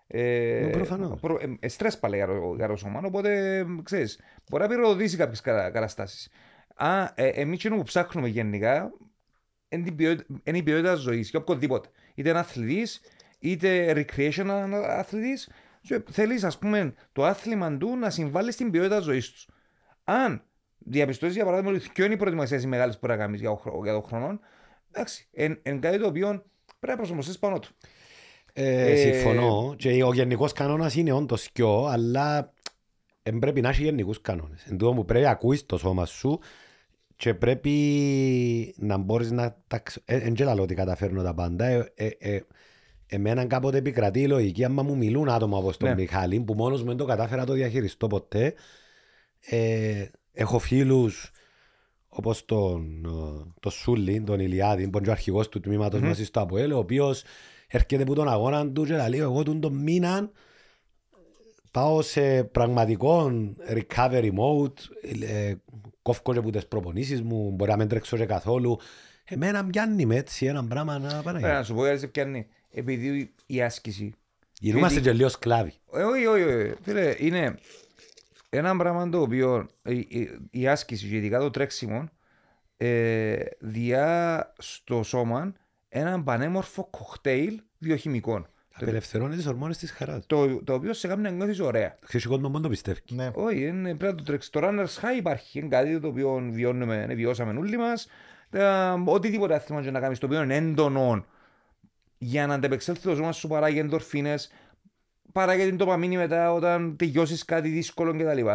Ε, προφανώς. Προ, πάλι για το σώμα, οπότε ξέρεις, μπορεί να πυροδοτήσει κάποιες καταστάσεις. Α, ε, εμείς που ψάχνουμε γενικά είναι η ποιότητα ζωής και οποιοδήποτε. Είτε είναι αθλητής, είτε recreational αθλητής, Θέλεις, ας πούμε, το άθλημα του να συμβάλλει στην ποιότητα ζωής τους. Αν διαπιστώσεις, για παράδειγμα, ότι ποιο είναι η προετοιμασία της μεγάλης που να για, για τον χρόνο, εντάξει, εν, εν κάτι το οποίο πρέπει να προσαρμοστείς πάνω του. Ε, ε, συμφωνώ. Και ο γενικός κανόνας είναι όντως πιο, αλλά δεν πρέπει να έχει γενικούς κανόνες. Εν τω που πρέπει να ακούεις το σώμα σου και πρέπει να μπορείς να τα. Εν, τω ότι καταφέρνω τα πάντα. Ε, ε, ε, Εμένα κάποτε επικρατεί η λογική, άμα μου μιλούν άτομα όπως τον ναι. Μιχάλη, που μόνος μου δεν το κατάφερα να το διαχειριστώ ποτέ. Ε, έχω φίλους όπως τον, τον Σούλη, τον Ηλιάδη, που είναι ο αρχηγός του τμήματος mm-hmm. μα στο ΑΠΟΕΛ, ο οποίος έρχεται από τον αγώνα του και λέει: Εγώ τον, τον μήνα πάω σε πραγματικό recovery mode. Ε, κόφκω και από τις προπονήσεις μου, μπορεί να μην τρέξω και καθόλου. Εμένα πιάνει με έτσι ένα πράγμα να πάνε. Να σου πω, πιάνει επειδή η άσκηση. Γυρνούμαστε και λίγο σκλάβοι. Ε, όχι, όχι, όχι. είναι ένα πράγμα το οποίο η άσκηση ειδικά το τρέξιμο ε, διά στο σώμα έναν πανέμορφο κοκτέιλ βιοχημικών. Απελευθερώνει τις ορμόνες της χαράς. Το, το οποίο σε κάνει να νιώθεις ωραία. Ξέρεις, εγώ μόνο το πιστεύει. Ναι. Όχι, είναι, πρέπει να το τρέξεις. Το Runner's High υπάρχει. Είναι κάτι το οποίο βιώνουμε, ναι, βιώσαμε όλοι μας. Οτιδήποτε άθλημα να κάνεις, το οποίο είναι έντονο για να αντεπεξέλθει το ζώμα σου παράγει εντορφίνε, παράγει την τοπαμίνη μετά όταν τελειώσεις κάτι δύσκολο κτλ. Μπορεί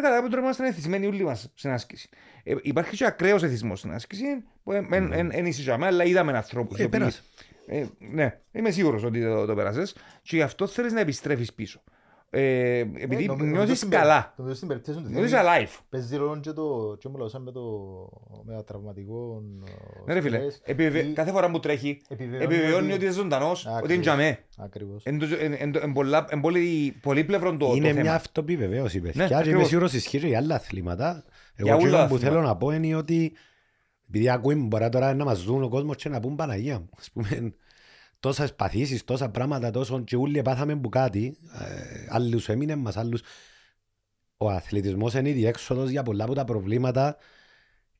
κατά κάποιο τρόπο να είμαστε εθισμένοι όλοι μας στην άσκηση. Ε, υπάρχει και ακραίος εθισμός στην άσκηση που δεν ζωά, ναι. αλλά είδαμε ανθρώπους. Ε, ε, ναι, είμαι σίγουρος ότι το, το πέρασες και γι' αυτό θέλεις να επιστρέφεις πίσω. Ε, επειδή ε, νιώθεις καλά. Το στην περίπτωση του νιώθεις alive. Παίζει ρόλο και το και μου λαούσαν με το με τα τραυματικό... Ναι ρε φίλε, κάθε φορά που τρέχει επιβεβαιώνει ότι είναι ζωντανός, ότι είναι τζαμέ. Ακριβώς. Εν πολύ πλευρόν το θέμα. Είναι μια αυτοπιβεβαίωση ναι, παιδιά και είμαι σίγουρος ισχύει για άλλα αθλήματα. Εγώ αυτό που θέλω να πω είναι ότι επειδή ακούει μπορεί τώρα να μας δουν ο κόσμος και να πούν Παναγία μου τόσα παθήσεις, τόσα πράγματα, τόσο και όλοι πάθαμε που κάτι, ε, άλλους έμεινε μας, άλλους. Ο αθλητισμός είναι ήδη έξοδος για πολλά από τα προβλήματα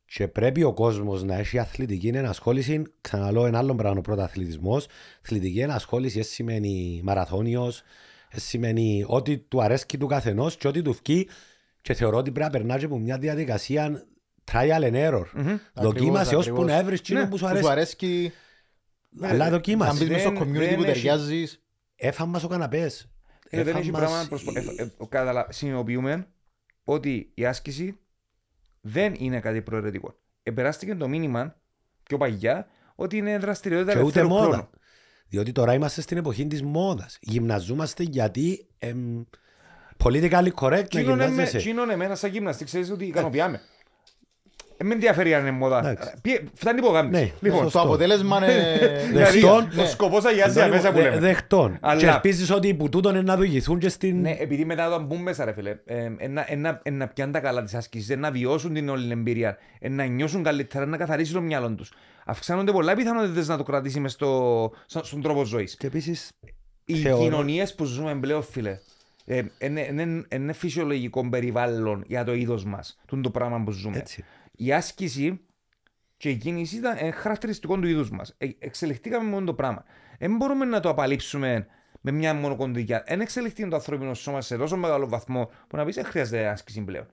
και πρέπει ο κόσμος να έχει αθλητική ενασχόληση. Ξαναλέω ένα άλλο πράγμα πρώτα αθλητισμό. Αθλητική ενασχόληση σημαίνει μαραθώνιος, σημαίνει ό,τι του αρέσει του καθενός και ό,τι του φκει. Και θεωρώ ότι πρέπει να περνάει από μια διαδικασία trial and error. Mm-hmm. Δοκίμασε ώσπου να έβρισκε ναι, που σου αρέσει. Που σου αλλά δοκίμασε. Αν πεις μέσα στο community που ταιριάζεις... Έφαμε μας ο καναπές. Ε, δεν ε, έχει πράγμα να ε, ότι η άσκηση δεν είναι κάτι προαιρετικό. Επεράστηκε το μήνυμα πιο παγιά ότι είναι δραστηριότητα και ούτε μόδα. Διότι τώρα είμαστε στην εποχή της μόδας. Γυμναζόμαστε γιατί. πολύ political correct να γυμνάζεσαι. Κίνωνε εμένα σαν γυμναστή, ξέρεις ότι ικανοποιάμε. Ε, με ενδιαφέρει αν είναι μόδα. Ε, φτάνει που ναι, λοιπόν, το αποτέλεσμα είναι... [laughs] Δηλαδή, Ο σκοπός αγιάζει αμέσα ναι. που ναι, λέμε. Δεχτών. Και ελπίζεις ότι που τούτον είναι να οδηγηθούν και στην... Ναι, επειδή μετά όταν μπούμε μέσα ρε φίλε, ε, να πιάνουν τα καλά της άσκησης, να βιώσουν την όλη εμπειρία, να νιώσουν καλύτερα, να καθαρίσουν το μυαλό τους. Αυξάνονται πολλά πιθανότητες να το κρατήσει στον τρόπο ζωής. Και επίσης, Οι κοινωνίες που ζούμε πλέον φίλε, είναι φυσιολογικό περιβάλλον για το είδος μας, το πράγμα που ζούμε η άσκηση και η κίνηση ήταν ε, χαρακτηριστικό του είδους μας. Ε, εξελιχθήκαμε μόνο το πράγμα. Δεν μπορούμε να το απαλείψουμε με μια μόνο κοντιλιά. Δεν εξελιχθεί το ανθρώπινο σώμα σε τόσο μεγάλο βαθμό που να πεις δεν χρειάζεται άσκηση πλέον.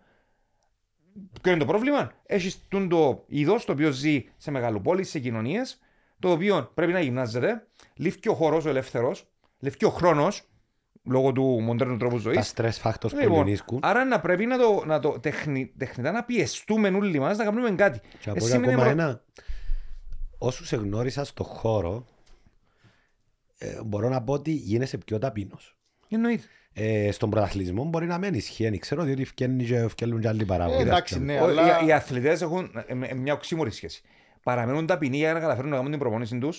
Ποιο είναι το πρόβλημα, έχεις το είδος το οποίο ζει σε μεγαλοπόλεις, σε κοινωνίες, το οποίο πρέπει να γυμνάζεται, λήφθηκε ο χώρο ο ελεύθερος, λήφθηκε ο χρόνος, λόγω του μοντέρνου τρόπου ζωής. Τα stress factors λοιπόν, που ενισχύουν. Άρα να πρέπει να το, να το τεχνη, τεχνητά να πιεστούμε όλοι μας να κάνουμε κάτι. Και από πω ακόμα είναι... ένα. Όσου σε γνώρισα στον χώρο, ε, μπορώ να πω ότι γίνεσαι πιο ταπεινός. Εννοείται. Ε, στον πρωταθλητισμό μπορεί να μένεις ισχύει, ξέρω, διότι φτιάχνουν και, και άλλοι παράγοντε. Ε, εντάξει, ναι, αλλά... Οι, οι αθλητές έχουν ε, ε, μια οξύμορη σχέση παραμένουν ταπεινοί για να καταφέρουν να κάνουν την προπόνηση τους.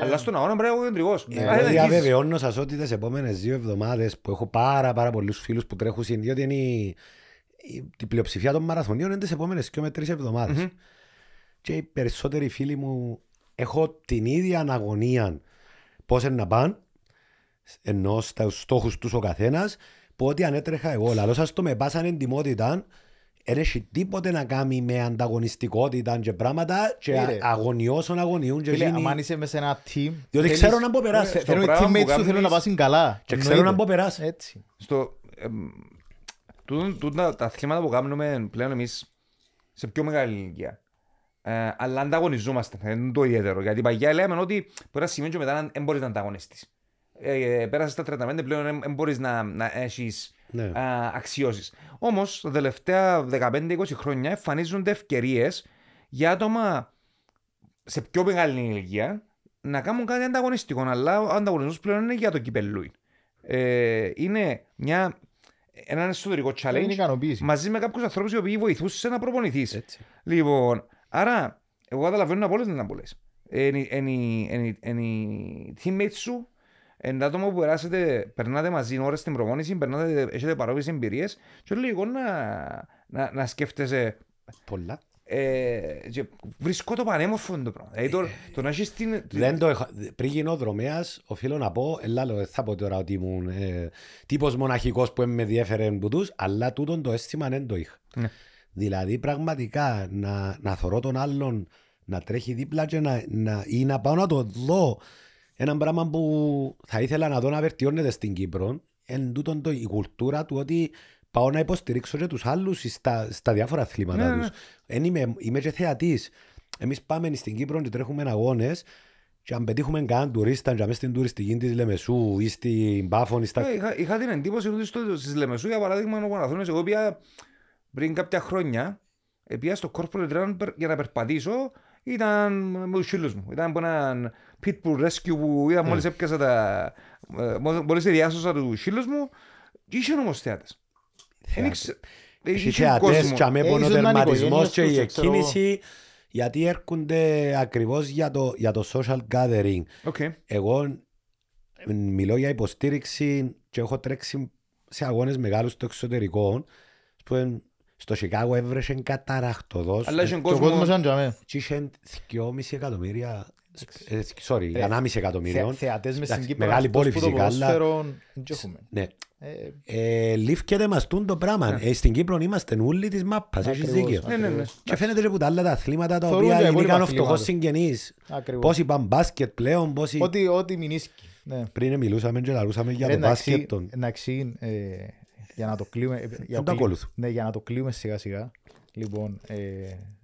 Αλλά, στον αγώνα, πρέπει να είναι ναι, ε, Διαβεβαιώνω σας ότι τις επόμενες δύο εβδομάδες που έχω πάρα, πάρα πολλούς φίλους που τρέχουν διότι είναι η, η, πλειοψηφία των μαραθωνίων είναι τις επόμενες δύο με τρεις εβδομάδες. Και οι περισσότεροι φίλοι μου έχω την ίδια αναγωνία πώς να πάνε, ενώ στους στόχους τους ο καθένας, που ό,τι ανέτρεχα εγώ. Λαλό σας το με πάσαν εντυμότητα δεν έχει τίποτε να κάνει με ανταγωνιστικότητα και πράγματα και αγωνιώσουν, αγωνιούν και γίνει... αν είσαι μέσα σε ένα team... Διότι ξέρω να πω περάσεις. Θέλω οι teammates σου θέλουν να πάσουν καλά. Και ξέρω να πω περάσεις. Έτσι. Στο... τα αθλήματα που κάνουμε πλέον εμείς σε πιο μεγάλη ηλικία. Ε, αλλά ανταγωνιζόμαστε, δεν είναι το ιδιαίτερο. Γιατί παγιά λέμε ότι μπορεί να σημαίνει και μετά δεν μπορείς να ανταγωνιστείς. Ε, ε, πέρασες τα 35 πλέον δεν μπορείς να, να έχεις ναι. αξιώσεις. Όμως τα τελευταία 15-20 χρόνια εμφανίζονται ευκαιρίες για άτομα σε πιο μεγάλη ηλικία να κάνουν κάτι ανταγωνιστικό. Αλλά ο ανταγωνισμός πλέον είναι για το κυπελούι. Ε, είναι μια, ένα εσωτερικό challenge μαζί με κάποιους ανθρώπους οι οποίοι βοηθούσαν να προπονηθείς. Λοιπόν, άρα εγώ καταλαβαίνω απόλυτα να δεν λε. Είναι οι teammates σου Εν άτομο που περάσετε, περνάτε μαζί ώρες στην προπόνηση, περνάτε, έχετε παρόμοιες εμπειρίες και λίγο να, να, να σκέφτεσαι... Πολλά. Ε, και βρισκώ το πανέμορφο το πράγμα. Δηλαδή, το, ε, το να έχεις την... Δεν το έχω... Πριν γίνω δρομέας, οφείλω να πω, ελάλο, θα πω τώρα ότι ήμουν ε, τύπος μοναχικός που με διέφερε που τους, αλλά τούτον το αίσθημα δεν το είχα. Ναι. Δηλαδή πραγματικά να, να θωρώ τον άλλον να τρέχει δίπλα και να, να, ή να πάω να το δω ένα πράγμα που θα ήθελα να δω να βελτιώνεται στην Κύπρο εν το, η κουλτούρα του ότι πάω να υποστηρίξω και τους άλλους στα, στα διάφορα αθλήματα ναι, τους. Ναι. είμαι, είμαι και θεατής. Εμείς πάμε στην Κύπρο και τρέχουμε αγώνες και αν πετύχουμε κανέναν τουρίστα και στην τουριστική της Λεμεσού ή στην Πάφων ή στα... Ναι, είχα, είχα την εντύπωση ότι στις Λεμεσού για παράδειγμα ο εγώ πια πριν κάποια χρόνια πήγα στο corporate run για να περπατήσω ήταν με τους φίλους μου. Ήταν από έναν Pitbull Rescue που είδα μόλις ναι. έπιασα τα... Ε, μόλις διάσωσα του σύλλους μου, είχε όμως θεάτες. θεατές και τερματισμός και η εκκίνηση γιατί έρχονται ακριβώς για το, για το social gathering. Okay. Εγώ μιλώ για υποστήριξη και έχω τρέξει σε αγώνες μεγάλους στο εξωτερικό που στο Σικάγο έβρεσε καταραχτοδός. Αλλά ε, κόσμο. Και εκατομμύρια ε, sorry, ανάμιση εκατομμυρίων. Θεατές με στην Κύπρο. Μεγάλη πόλη φυσικά. Αλλά... Ναι. Ε, ε, λήφκεται μας τούν το πράγμα. Ναι. Στην Κύπρο είμαστε όλοι της μάπας. Έχεις δίκιο. Ναι, ναι, και φαίνεται και που τα άλλα τα αθλήματα τα οποία γίνηκαν ο φτωχός συγγενής. Πόσοι πάνε μπάσκετ πλέον. Ό,τι μηνίσκει. Πριν μιλούσαμε και λαρούσαμε για το μπάσκετ. Να εξήγην, για να το κλείουμε σιγά σιγά. Λοιπόν, ε,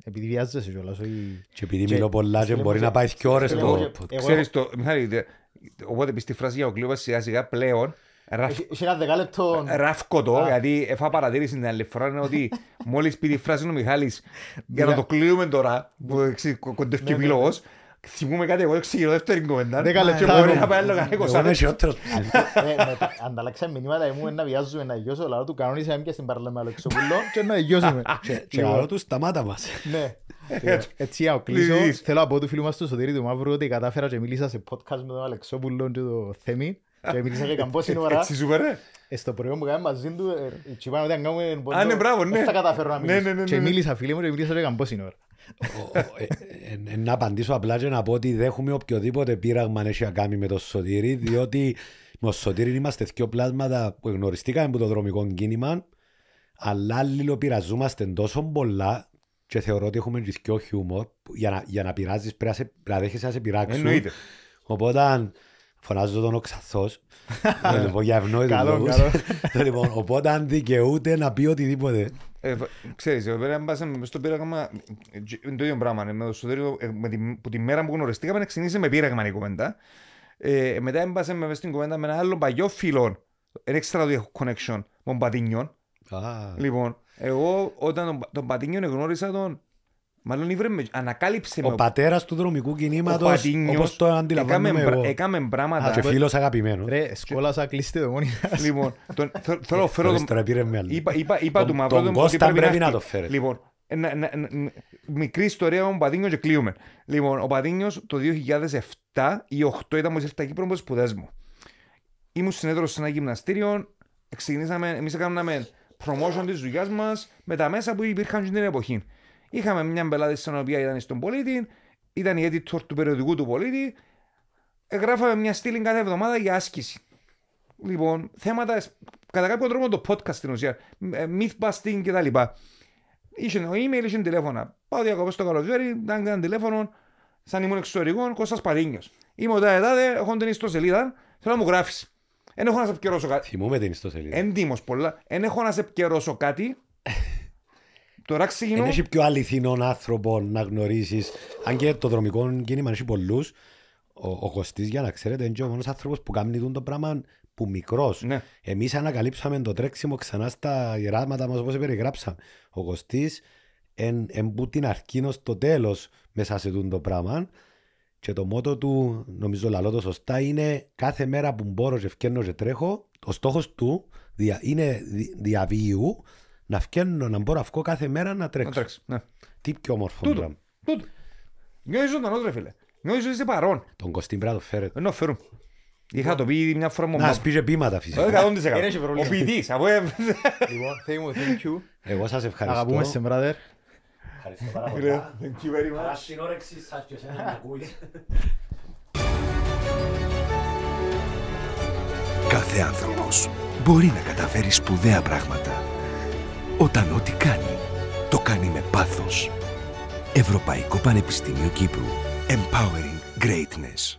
επειδή βιάζεσαι κιόλας, όχι... Και επειδή μιλώ πολλά και μπορεί να πάει και ώρες το... Ξέρεις το, Μιχάλη, οπότε πεις τη φράση για ο κλίβας σιγά σιγά πλέον Είχε ένα δεκάλεπτο... Ράφκο το, γιατί έφα παρατήρηση την άλλη φορά ότι μόλις πει τη φράση ο Μιχάλης για να το κλείουμε τώρα, που κοντεύει και ναι. μιλός, θυμούμε κάτι, εγώ ξεκινώ δεύτερη κομμεντά. Δεν λεπτά μπορεί να πάει άλλο κανένα Εγώ είμαι σιότερος. Ε, μηνύματα μου να βιάζουμε να γιώσω, λαλό του κανόνισα και στην παρλέμα Αλεξοπούλο [laughs] και να γιώσουμε. [laughs] Και λοιπόν. του σταμάτα μας. Ναι. Ε, έτσι κλείσω. Θέλω να πω του φίλου μας του Σωτήρη του Μαύρου ότι κατάφερα και μίλησα σε podcast με τον Αλεξόπουλο και Θέμη. Ε, στο προϊόν που κάνουμε μαζί του, ότι ναι, ναι. να μιλήσω. Ε, ε, ε, να απαντήσω απλά και να πω ότι δέχομαι οποιοδήποτε πείραγμα έχει να με το Σωτήρι, διότι με το Σωτήρι είμαστε δύο πλάσματα που γνωριστήκαμε από το δρομικό κίνημα, αλλά αλληλοπειραζόμαστε τόσο πολλά και θεωρώ ότι έχουμε και δυο χιούμορ για να, πειράζει πειράζεις πρέπει να δέχεσαι να σε πειράξουν. Εννοείται. Οπότε φωνάζω τον οξαθός, [laughs] για ευνόητους καλό. Λοιπόν, οπότε αν δικαιούται να πει οτιδήποτε. Ε, ξέρεις, εδώ πέρα στο με στο πείραγμα, είναι το ίδιο πράγμα. Ναι, με το Σωτήριο, ε, που τη μέρα που γνωριστήκαμε, ξεκίνησε με πείραγμα η κουβέντα. Ε, μετά μπάσαμε με στην κουβέντα με ένα άλλο παλιό φίλο. ένα ήξερα connection με τον Πατίνιον. Λοιπόν, εγώ όταν τον, τον Πατίνιον γνώρισα τον Μάλλον ήβρε με, ανακάλυψε ο με. Ο πατέρας του δρομικού κινήματο. Όπως το αντιλαμβάνομαι εγώ. Έκαμε πράγματα. Και φίλος αγαπημένος. Ρε, σκόλασα, κλείστε το μόνοι σα. Λοιπόν, θέλω φέρω ε, τον. Τώρα πήρε με Είπα του μαύρο. Τον Κώστα πρέπει να το φέρει. Λοιπόν, μικρή ιστορία ο Παδίνιο και κλείουμε. Λοιπόν, ο Παδίνιο το 2007 ή 2008 ήταν μόλις έφταγε Κύπρο με σπουδέ μου. Ήμουν συνέδρος σε ένα γυμναστήριο. Ξεκινήσαμε, εμείς έκαναμε promotion της δουλειάς μας με τα μέσα που υπήρχαν την εποχή. Είχαμε μια πελάτη στην οποία ήταν στον πολίτη, ήταν η editor του περιοδικού του πολίτη. Εγγράφαμε μια στήλη κάθε εβδομάδα για άσκηση. Λοιπόν, θέματα κατά κάποιο τρόπο το podcast στην ουσία, ε, myth busting κτλ. Είχε ένα email, είχε τηλέφωνα. Πάω διακοπές στο καλοκαίρι, ήταν ένα τηλέφωνο, σαν ήμουν εξωτερικό, Κώστας Παρίνιος. Είμαι ο Τάδε έχω την ιστοσελίδα, θέλω να μου γράφεις. Δεν έχω να σε επικαιρώσω κάτι. Θυμούμε την ιστοσελίδα. τίμω πολλά. Δεν έχω να σε επικαιρώσω κάτι. Τώρα ξεκινώ... Είναι πιο αληθινόν άνθρωπο να γνωρίσεις. αν και το δρομικό κίνημα έχει πολλούς, ο, ο Κωστής για να ξέρετε είναι ο μόνος άνθρωπος που κάνει το πράγμα που μικρός. Ναι. Εμείς ανακαλύψαμε το τρέξιμο ξανά στα γεράματα μας όπως περιγράψαμε. Ο Κωστής είναι εν στο τέλος μέσα σε το πράγμα και το μότο του, νομίζω λαλό το σωστά, είναι κάθε μέρα που μπορώ και ευκαιρνώ και τρέχω, ο στόχος του είναι διαβίου να φκένω, να μπορώ να βγω κάθε μέρα να τρέξω. Να τρέξω, ναι. Τι πιο όμορφο τούτο, πράγμα. Τούτο. Νιώθεις ζωντανός ρε φίλε. Νιώθεις ότι είσαι παρόν. Τον Κωστίν πρέπει να το φέρετε. Ενώ ναι, φέρουν. Είχα το πει μια φορά μου. Να σπίσε πείματα φυσικά. Ε, Ο ποιητής. Από ε- λοιπόν, thank you. Εγώ σας ευχαριστώ. Αγαπούμε σε brother. Ευχαριστώ πάρα πολύ. Thank you very much. Στην όρεξη σας και εσένα να ακούεις. Κάθε άνθρωπος μπορεί να καταφέρει σπουδαία πράγματα όταν ό,τι κάνει, το κάνει με πάθος. Ευρωπαϊκό Πανεπιστήμιο Κύπρου. Empowering Greatness.